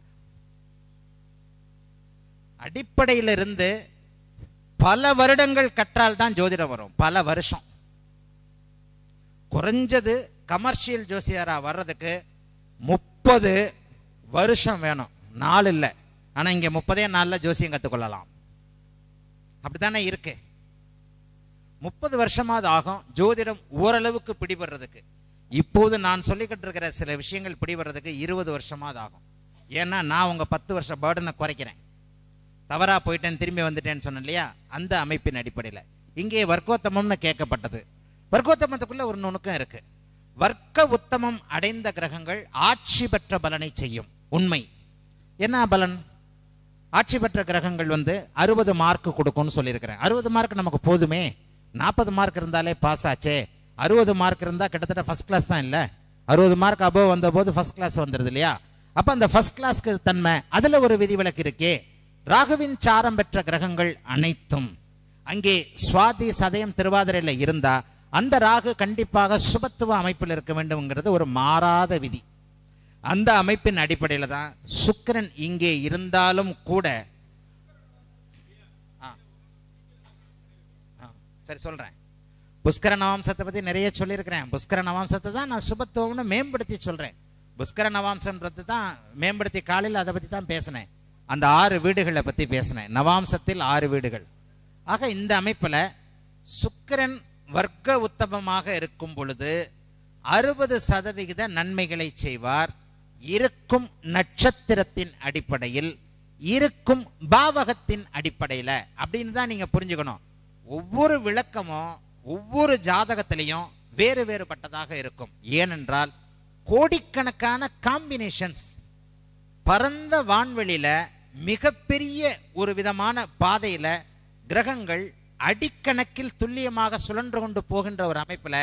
அடிப்படையிலிருந்து பல வருடங்கள் கற்றால் தான் ஜோதிடம் வரும் பல வருஷம் குறைஞ்சது கமர்ஷியல் ஜோசியராக வர்றதுக்கு முப்பது வருஷம் வேணும் நாள் இல்லை ஆனால் இங்கே முப்பதே நாளில் ஜோசியம் கற்றுக்கொள்ளலாம் அப்படித்தானே இருக்கு முப்பது வருஷமாவது ஆகும் ஜோதிடம் ஓரளவுக்கு பிடிபடுறதுக்கு இப்போது நான் சொல்லிக்கிட்டு இருக்கிற சில விஷயங்கள் பிடிபடுறதுக்கு இருபது வருஷமாவது ஆகும் ஏன்னா நான் உங்கள் பத்து வருஷம் பேர்டனை குறைக்கிறேன் தவறாக போயிட்டேன் திரும்பி வந்துட்டேன்னு சொன்னேன் இல்லையா அந்த அமைப்பின் அடிப்படையில் இங்கே வர்க்கோத்தமம்னு கேட்கப்பட்டது வர்க்கோத்தமத்துக்குள்ளே ஒரு நுணுக்கம் இருக்குது வர்க்க உத்தமம் அடைந்த கிரகங்கள் ஆட்சி பெற்ற பலனை செய்யும் உண்மை என்ன பலன் ஆட்சி பெற்ற கிரகங்கள் வந்து அறுபது மார்க் கொடுக்கும்னு சொல்லியிருக்கிறேன் அறுபது மார்க் நமக்கு போதுமே நாற்பது மார்க் இருந்தாலே பாஸ் ஆச்சே அறுபது மார்க் இருந்தால் கிட்டத்தட்ட ஃபஸ்ட் கிளாஸ் தான் இல்லை அறுபது மார்க் அபோவ் வந்தபோது ஃபஸ்ட் கிளாஸ் வந்துடுது இல்லையா அப்போ அந்த ஃபஸ்ட் கிளாஸ்க்கு தன்மை அதில் ஒரு விதிவிலக்கு இருக்கே ராகுவின் சாரம் பெற்ற கிரகங்கள் அனைத்தும் அங்கே சுவாதி சதயம் திருவாதிரையில் இருந்தால் அந்த ராகு கண்டிப்பாக சுபத்துவ அமைப்பில் இருக்க வேண்டும்ங்கிறது ஒரு மாறாத விதி அந்த அமைப்பின் அடிப்படையில் தான் சுக்கரன் இங்கே இருந்தாலும் கூட சரி சொல்கிறேன் புஷ்கர நவாம்சத்தை பற்றி நிறைய சொல்லியிருக்கிறேன் புஷ்கர நவாம்சத்தை தான் நான் சுபத்துவம்னு மேம்படுத்தி சொல்கிறேன் புஷ்கர நவாம்சன்றது தான் மேம்படுத்தி காலையில் அதை பற்றி தான் பேசினேன் அந்த ஆறு வீடுகளை பற்றி பேசினேன் நவாம்சத்தில் ஆறு வீடுகள் ஆக இந்த அமைப்பில் சுக்கரன் வர்க்க உத்தமமாக இருக்கும் பொழுது அறுபது சதவிகித நன்மைகளை செய்வார் இருக்கும் நட்சத்திரத்தின் அடிப்படையில் இருக்கும் பாவகத்தின் அடிப்படையில் அப்படின்னு தான் நீங்கள் புரிஞ்சுக்கணும் ஒவ்வொரு விளக்கமும் ஒவ்வொரு ஜாதகத்திலையும் வேறு வேறுபட்டதாக இருக்கும் ஏனென்றால் கோடிக்கணக்கான காம்பினேஷன்ஸ் பரந்த வான்வெளியில் மிகப்பெரிய ஒரு விதமான பாதையில் கிரகங்கள் அடிக்கணக்கில் துல்லியமாக சுழன்று கொண்டு போகின்ற ஒரு அமைப்பில்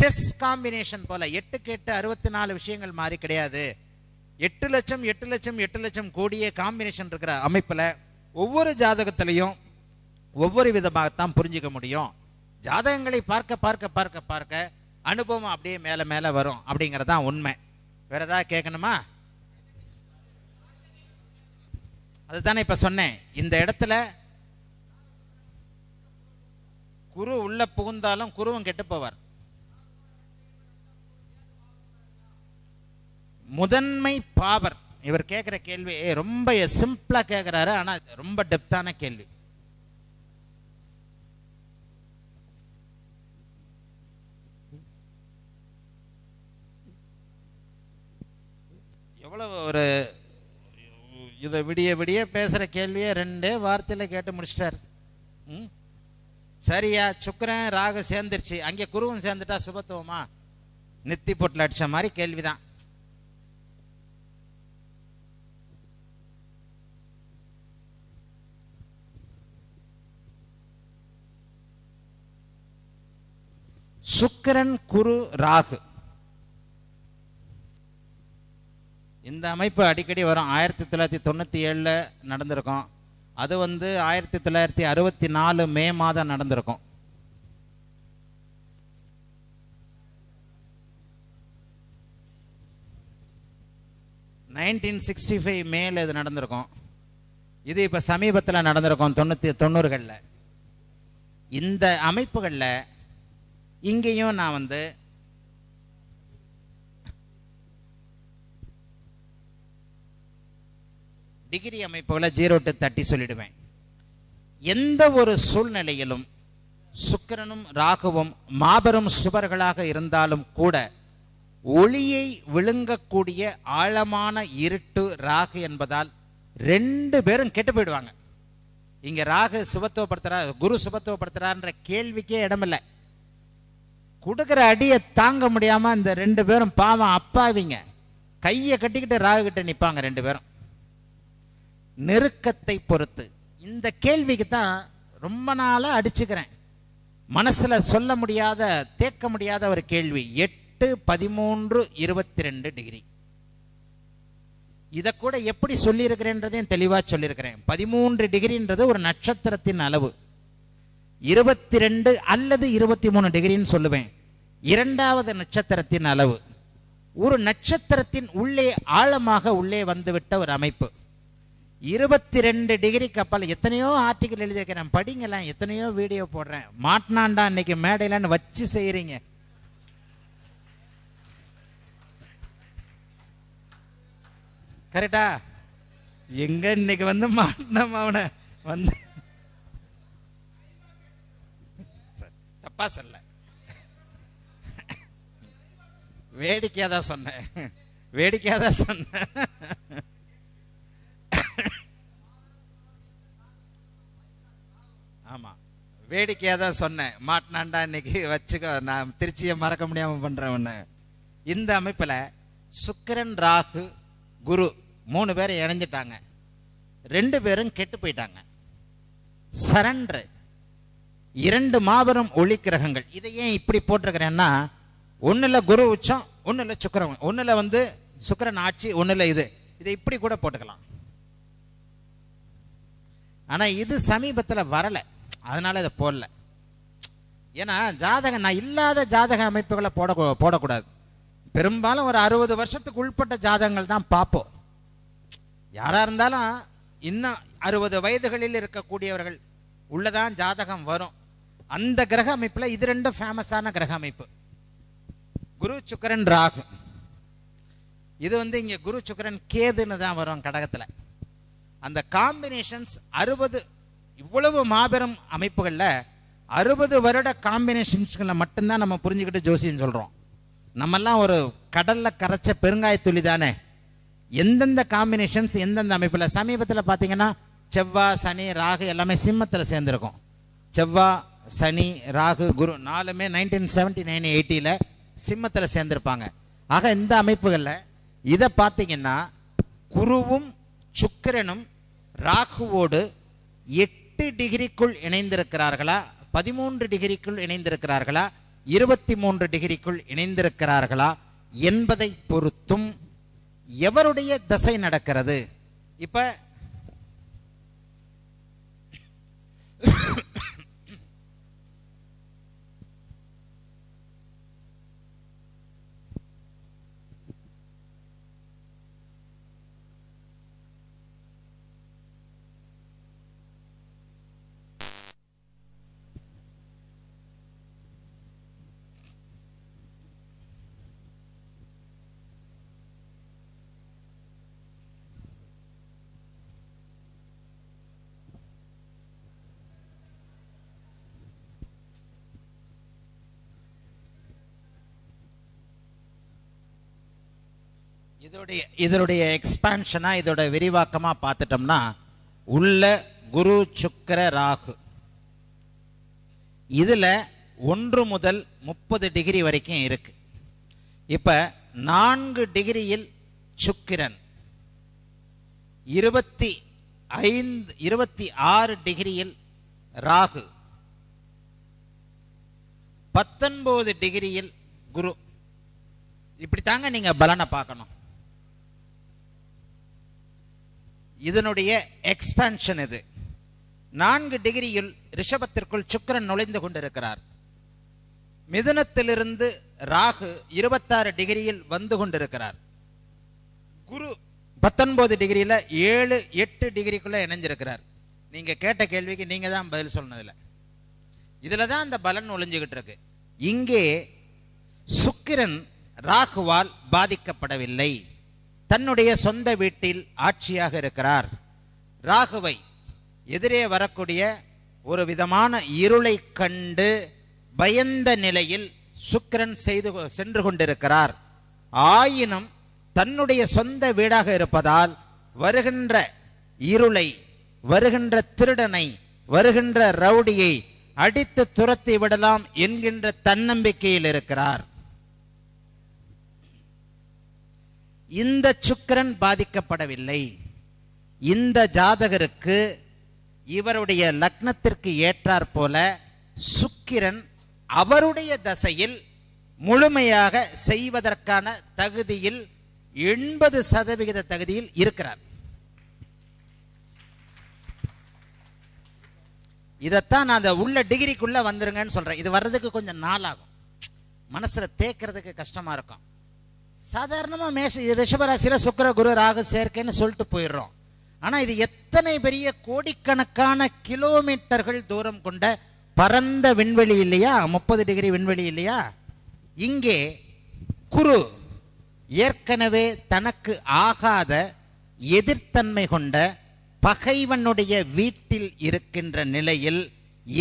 செஸ் காம்பினேஷன் போல எட்டுக்கு எட்டு அறுபத்தி நாலு விஷயங்கள் மாறி கிடையாது எட்டு லட்சம் எட்டு லட்சம் எட்டு லட்சம் கோடியே காம்பினேஷன் இருக்கிற அமைப்பில் ஒவ்வொரு ஜாதகத்திலையும் ஒவ்வொரு விதமாகத்தான் புரிஞ்சிக்க முடியும் ஜாதகங்களை பார்க்க பார்க்க பார்க்க பார்க்க அனுபவம் அப்படியே மேலே மேலே வரும் அப்படிங்கிறது தான் உண்மை வேற ஏதாவது கேட்கணுமா அதுதானே இப்போ சொன்னேன் இந்த இடத்துல குரு உள்ளே புகுந்தாலும் குருவும் கெட்டு போவார் முதன்மை பாவர் இவர் கேட்குற கேள்வி ரொம்ப சிம்பிளாக கேட்குறாரு ஆனால் ரொம்ப டெப்தான கேள்வி எவ்வளோ ஒரு இதை விடிய விடிய பேசுகிற கேள்வியை ரெண்டே வார்த்தையில் கேட்டு முடிச்சிட்டார் சரியா சுக்கரன் ராகு சேர்ந்துருச்சு அங்கே குருவும் சேர்ந்துட்டா சுபத்துவமா நெத்தி பொட்டில் அடித்த மாதிரி கேள்விதான் சுக்கரன் குரு ராகு இந்த அமைப்பு அடிக்கடி வரும் ஆயிரத்தி தொள்ளாயிரத்தி தொண்ணூற்றி ஏழில் நடந்திருக்கும் அது வந்து ஆயிரத்தி தொள்ளாயிரத்தி அறுபத்தி நாலு மே மாதம் நடந்திருக்கும் நைன்டீன் சிக்ஸ்டி ஃபைவ் மேல இது நடந்திருக்கும் இது இப்போ சமீபத்தில் நடந்திருக்கும் தொண்ணூற்றி தொண்ணூறுகளில் இந்த அமைப்புகளில் இங்கேயும் நான் வந்து டிகிரி அமைப்புகளை ஜீரோ டு தேர்ட்டி சொல்லிடுவேன் எந்த ஒரு சூழ்நிலையிலும் சுக்கரனும் ராகுவும் மாபெரும் சுவர்களாக இருந்தாலும் கூட ஒளியை விழுங்கக்கூடிய ஆழமான இருட்டு ராகு என்பதால் ரெண்டு பேரும் கெட்டு போயிடுவாங்க இங்கே ராகு சுபத்துவப்படுத்துறா குரு சுபத்துவப்படுத்துறான்ற கேள்விக்கே இடமில்லை கொடுக்குற அடியை தாங்க முடியாமல் இந்த ரெண்டு பேரும் பாவம் அப்பாவிங்க கையை கட்டிக்கிட்டு ராகுகிட்ட நிற்பாங்க ரெண்டு பேரும் நெருக்கத்தை பொறுத்து இந்த கேள்விக்கு தான் ரொம்ப நாளாக அடிச்சுக்கிறேன் மனசில் சொல்ல முடியாத தேக்க முடியாத ஒரு கேள்வி எட்டு பதிமூன்று இருபத்தி ரெண்டு டிகிரி இதை கூட எப்படி சொல்லியிருக்கிறேன்றதையும் தெளிவாக சொல்லியிருக்கிறேன் பதிமூன்று டிகிரின்றது ஒரு நட்சத்திரத்தின் அளவு இருபத்தி ரெண்டு அல்லது இருபத்தி மூணு டிகிரின்னு சொல்லுவேன் இரண்டாவது நட்சத்திரத்தின் அளவு ஒரு நட்சத்திரத்தின் உள்ளே ஆழமாக உள்ளே வந்துவிட்ட ஒரு அமைப்பு இருபத்தி ரெண்டு டிகிரி கப்பல் எத்தனையோ ஆர்டிக்கல் எழுதியிருக்கிறேன் படிங்கலாம் எத்தனையோ வீடியோ போடுறேன் மாட்டினாண்டா இன்னைக்கு மேடையிலன்னு வச்சு செய்கிறீங்க கரெக்டா எங்க இன்னைக்கு வந்து மாட்டினம் அவனை வந்து தப்பா சொல்ல வேடிக்கையா தான் சொன்னேன் வேடிக்கையா தான் சொன்னேன் ஆமா வேடிக்கையா தான் சொன்னேன் மாட்டினாண்டா இன்னைக்கு வச்சுக்க நான் திருச்சியை மறக்க முடியாம பண்றேன் இந்த அமைப்புல சுக்கரன் ராகு குரு மூணு பேரை இணைஞ்சிட்டாங்க ரெண்டு பேரும் கெட்டு போயிட்டாங்க சரண்டர் இரண்டு மாபெரும் ஒளி கிரகங்கள் இதை ஏன் இப்படி போட்டிருக்கிறேன்னா ஒன்றில் குரு உச்சம் ஒன்றில் சுக்கரம் ஒன்றில் வந்து சுக்கரன் ஆட்சி ஒன்றில் இது இதை இப்படி கூட போட்டுக்கலாம் ஆனால் இது சமீபத்தில் வரலை அதனால் இதை போடல ஏன்னா ஜாதகம் நான் இல்லாத ஜாதக அமைப்புகளை போட போடக்கூடாது பெரும்பாலும் ஒரு அறுபது வருஷத்துக்கு உள்பட்ட ஜாதகங்கள் தான் பார்ப்போம் யாராக இருந்தாலும் இன்னும் அறுபது வயதுகளில் இருக்கக்கூடியவர்கள் உள்ளதான் ஜாதகம் வரும் அந்த கிரக அமைப்பில் இது ரெண்டும் ஃபேமஸான கிரக அமைப்பு குரு சுக்கரன் ராகு இது வந்து இங்கே குரு சுக்கரன் கேதுன்னு தான் வரும் கடகத்தில் அந்த காம்பினேஷன்ஸ் அறுபது இவ்வளவு மாபெரும் அமைப்புகளில் அறுபது வருட காம்பினேஷன்ஸ்களை மட்டும்தான் நம்ம புரிஞ்சுக்கிட்டு ஜோசியம் சொல்கிறோம் நம்மெல்லாம் ஒரு கடலில் கரைச்ச பெருங்காயத்துளி தானே எந்தெந்த காம்பினேஷன்ஸ் எந்தெந்த அமைப்பில் சமீபத்தில் பார்த்தீங்கன்னா செவ்வாய் சனி ராகு எல்லாமே சிம்மத்தில் சேர்ந்துருக்கும் செவ்வாய் சனி ராகு குரு நாலுமே நைன்டீன் செவன்டி நைன் எயிட்டியில் சிம்மத்தில் சேர்ந்துருப்பாங்க ஆக இந்த அமைப்புகளில் இதை பார்த்தீங்கன்னா குருவும் சுக்கிரனும் ராகுவோடு எட்டு டிகிரிக்குள் இணைந்திருக்கிறார்களா பதிமூன்று டிகிரிக்குள் இணைந்திருக்கிறார்களா இருபத்தி மூன்று டிகிரிக்குள் இணைந்திருக்கிறார்களா என்பதை பொறுத்தும் எவருடைய தசை நடக்கிறது இப்போ இதனுடைய இதனுடைய எக்ஸ்பேன்ஷனாக இதோட விரிவாக்கமாக பார்த்துட்டோம்னா உள்ள குரு சுக்கர ராகு இதில் ஒன்று முதல் முப்பது டிகிரி வரைக்கும் இருக்கு இப்போ நான்கு டிகிரியில் சுக்கிரன் இருபத்தி ஐந்து இருபத்தி ஆறு டிகிரியில் ராகு பத்தொன்பது டிகிரியில் குரு இப்படி தாங்க நீங்கள் பலனை பார்க்கணும் இதனுடைய எக்ஸ்பான்ஷன் இது நான்கு டிகிரியில் ரிஷபத்திற்குள் சுக்கரன் நுழைந்து கொண்டிருக்கிறார் மிதுனத்திலிருந்து ராகு இருபத்தாறு டிகிரியில் வந்து கொண்டிருக்கிறார் குரு பத்தொன்பது டிகிரியில் ஏழு எட்டு டிகிரிக்குள்ளே இணைஞ்சிருக்கிறார் நீங்கள் கேட்ட கேள்விக்கு நீங்கள் தான் பதில் சொன்னதில் இதில் தான் அந்த பலன் ஒளிஞ்சுக்கிட்டு இருக்கு இங்கே சுக்கிரன் ராகுவால் பாதிக்கப்படவில்லை தன்னுடைய சொந்த வீட்டில் ஆட்சியாக இருக்கிறார் ராகுவை எதிரே வரக்கூடிய ஒரு விதமான இருளை கண்டு பயந்த நிலையில் சுக்கரன் செய்து சென்று கொண்டிருக்கிறார் ஆயினும் தன்னுடைய சொந்த வீடாக இருப்பதால் வருகின்ற இருளை வருகின்ற திருடனை வருகின்ற ரவுடியை அடித்து துரத்தி விடலாம் என்கின்ற தன்னம்பிக்கையில் இருக்கிறார் இந்த சுக்கரன் பாதிக்கப்படவில்லை இந்த ஜாதகருக்கு இவருடைய லக்னத்திற்கு ஏற்றாற் போல சுக்கிரன் அவருடைய தசையில் முழுமையாக செய்வதற்கான தகுதியில் எண்பது சதவிகித தகுதியில் இருக்கிறார் இதைத்தான் நான் அந்த உள்ள டிகிரிக்குள்ள வந்துருங்கன்னு சொல்றேன் இது வர்றதுக்கு கொஞ்சம் நாளாகும் மனசுல தேக்கிறதுக்கு கஷ்டமா இருக்கும் சாதாரணமாக மேஷ ரிஷபராசியில் சுக்கர குரு ராகு சேர்க்கைன்னு சொல்லிட்டு போயிடுறோம் ஆனால் இது எத்தனை பெரிய கோடிக்கணக்கான கிலோமீட்டர்கள் தூரம் கொண்ட பரந்த விண்வெளி இல்லையா முப்பது டிகிரி விண்வெளி இல்லையா இங்கே குரு ஏற்கனவே தனக்கு ஆகாத எதிர்த்தன்மை கொண்ட பகைவனுடைய வீட்டில் இருக்கின்ற நிலையில்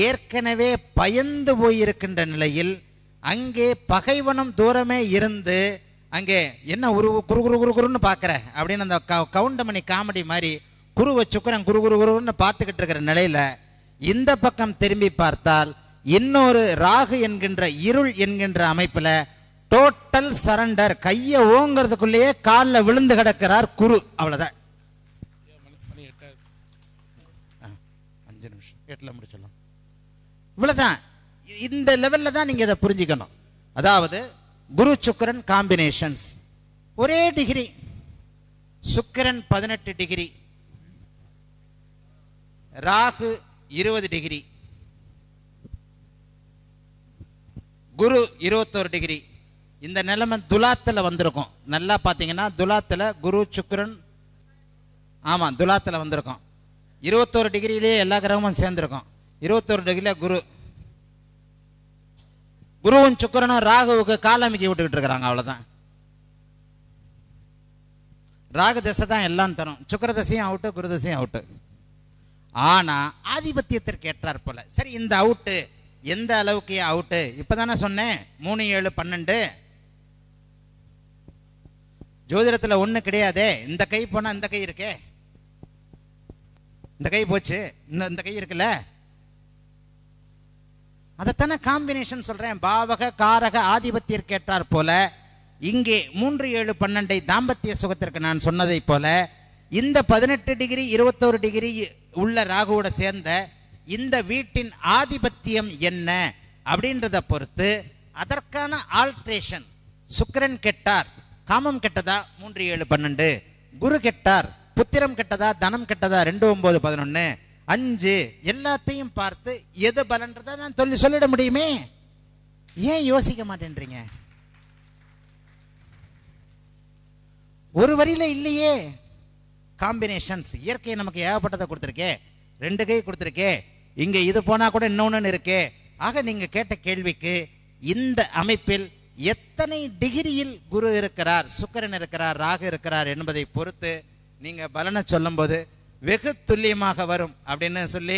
ஏற்கனவே பயந்து போயிருக்கின்ற நிலையில் அங்கே பகைவனும் தூரமே இருந்து அங்கே என்ன உரு குரு குரு குரு குருன்னு பார்க்குற அப்படின்னு அந்த க கவுண்டமணி காமெடி மாதிரி குருவை சுக்கரன் குரு குரு குருன்னு பார்த்துக்கிட்டு இருக்கிற நிலையில் இந்த பக்கம் திரும்பி பார்த்தால் இன்னொரு ராகு என்கின்ற இருள் என்கின்ற அமைப்பில் டோட்டல் சரண்டர் கையை ஓங்கிறதுக்குள்ளேயே காலில் விழுந்து கிடக்கிறார் குரு அவ்வளோதான் அஞ்சு நிமிஷம் இந்த லெவலில் தான் நீங்கள் இதை புரிஞ்சுக்கணும் அதாவது குரு சுக்கரன் காம்பினேஷன்ஸ் ஒரே டிகிரி சுக்கரன் பதினெட்டு டிகிரி ராகு இருபது டிகிரி குரு இருபத்தோரு டிகிரி இந்த நிலைமை துலாத்தில் வந்திருக்கும் நல்லா பார்த்தீங்கன்னா துலாத்தில் குரு சுக்கரன் ஆமாம் துலாத்தில் வந்திருக்கும் இருபத்தோரு டிகிரியிலே எல்லா கிரகமும் சேர்ந்துருக்கும் இருபத்தோரு டிகிரியில் குரு குருவும் சுக்கரனும் ராகுவுக்கு காலமிக்கி விட்டுக்கிட்டு இருக்கிறாங்க அவ்வளோதான் ராகு திசை தான் எல்லாம் தரும் சுக்கர தசையும் அவுட்டு குரு தசையும் அவுட்டு ஆனால் ஆதிபத்தியத்திற்கு ஏற்றார் போல சரி இந்த அவுட்டு எந்த அளவுக்கு அவுட்டு இப்போ தானே சொன்னேன் மூணு ஏழு பன்னெண்டு ஜோதிடத்தில் ஒன்று கிடையாதே இந்த கை போனால் இந்த கை இருக்கே இந்த கை போச்சு இந்த இந்த கை இருக்குல்ல அதைத்தானே காம்பினேஷன் சொல்கிறேன் பாவக காரக ஆதிபத்தியற்கேற்றார் போல இங்கே மூன்று ஏழு பன்னெண்டை தாம்பத்திய சுகத்திற்கு நான் சொன்னதை போல இந்த பதினெட்டு டிகிரி இருபத்தோரு டிகிரி உள்ள ராகுவோட சேர்ந்த இந்த வீட்டின் ஆதிபத்தியம் என்ன அப்படின்றத பொறுத்து அதற்கான ஆல்ட்ரேஷன் சுக்கரன் கெட்டார் காமம் கெட்டதா மூன்று ஏழு பன்னெண்டு குரு கெட்டார் புத்திரம் கெட்டதா தனம் கெட்டதா ரெண்டு ஒம்பது பதினொன்று அஞ்சு எல்லாத்தையும் பார்த்து எது பலன்றதை நான் சொல்லி சொல்லிட முடியுமே ஏன் யோசிக்க மாட்டேன்றீங்க ஒரு வரியில இல்லையே காம்பினேஷன்ஸ் இயற்கையை நமக்கு ஏகப்பட்டதை கொடுத்துருக்கே ரெண்டு கை கொடுத்துருக்கே இங்கே இது போனால் கூட இன்னொன்று இருக்கே ஆக நீங்கள் கேட்ட கேள்விக்கு இந்த அமைப்பில் எத்தனை டிகிரியில் குரு இருக்கிறார் சுக்கரன் இருக்கிறார் ராகு இருக்கிறார் என்பதை பொறுத்து நீங்கள் பலனை சொல்லும்போது வெகு துல்லியமாக வரும் அப்படின்னு சொல்லி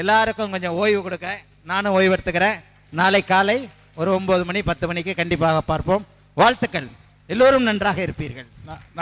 எல்லாருக்கும் கொஞ்சம் ஓய்வு கொடுக்க நானும் ஓய்வு எடுத்துக்கிறேன் நாளை காலை ஒரு ஒம்பது மணி பத்து மணிக்கு கண்டிப்பாக பார்ப்போம் வாழ்த்துக்கள் எல்லோரும் நன்றாக இருப்பீர்கள்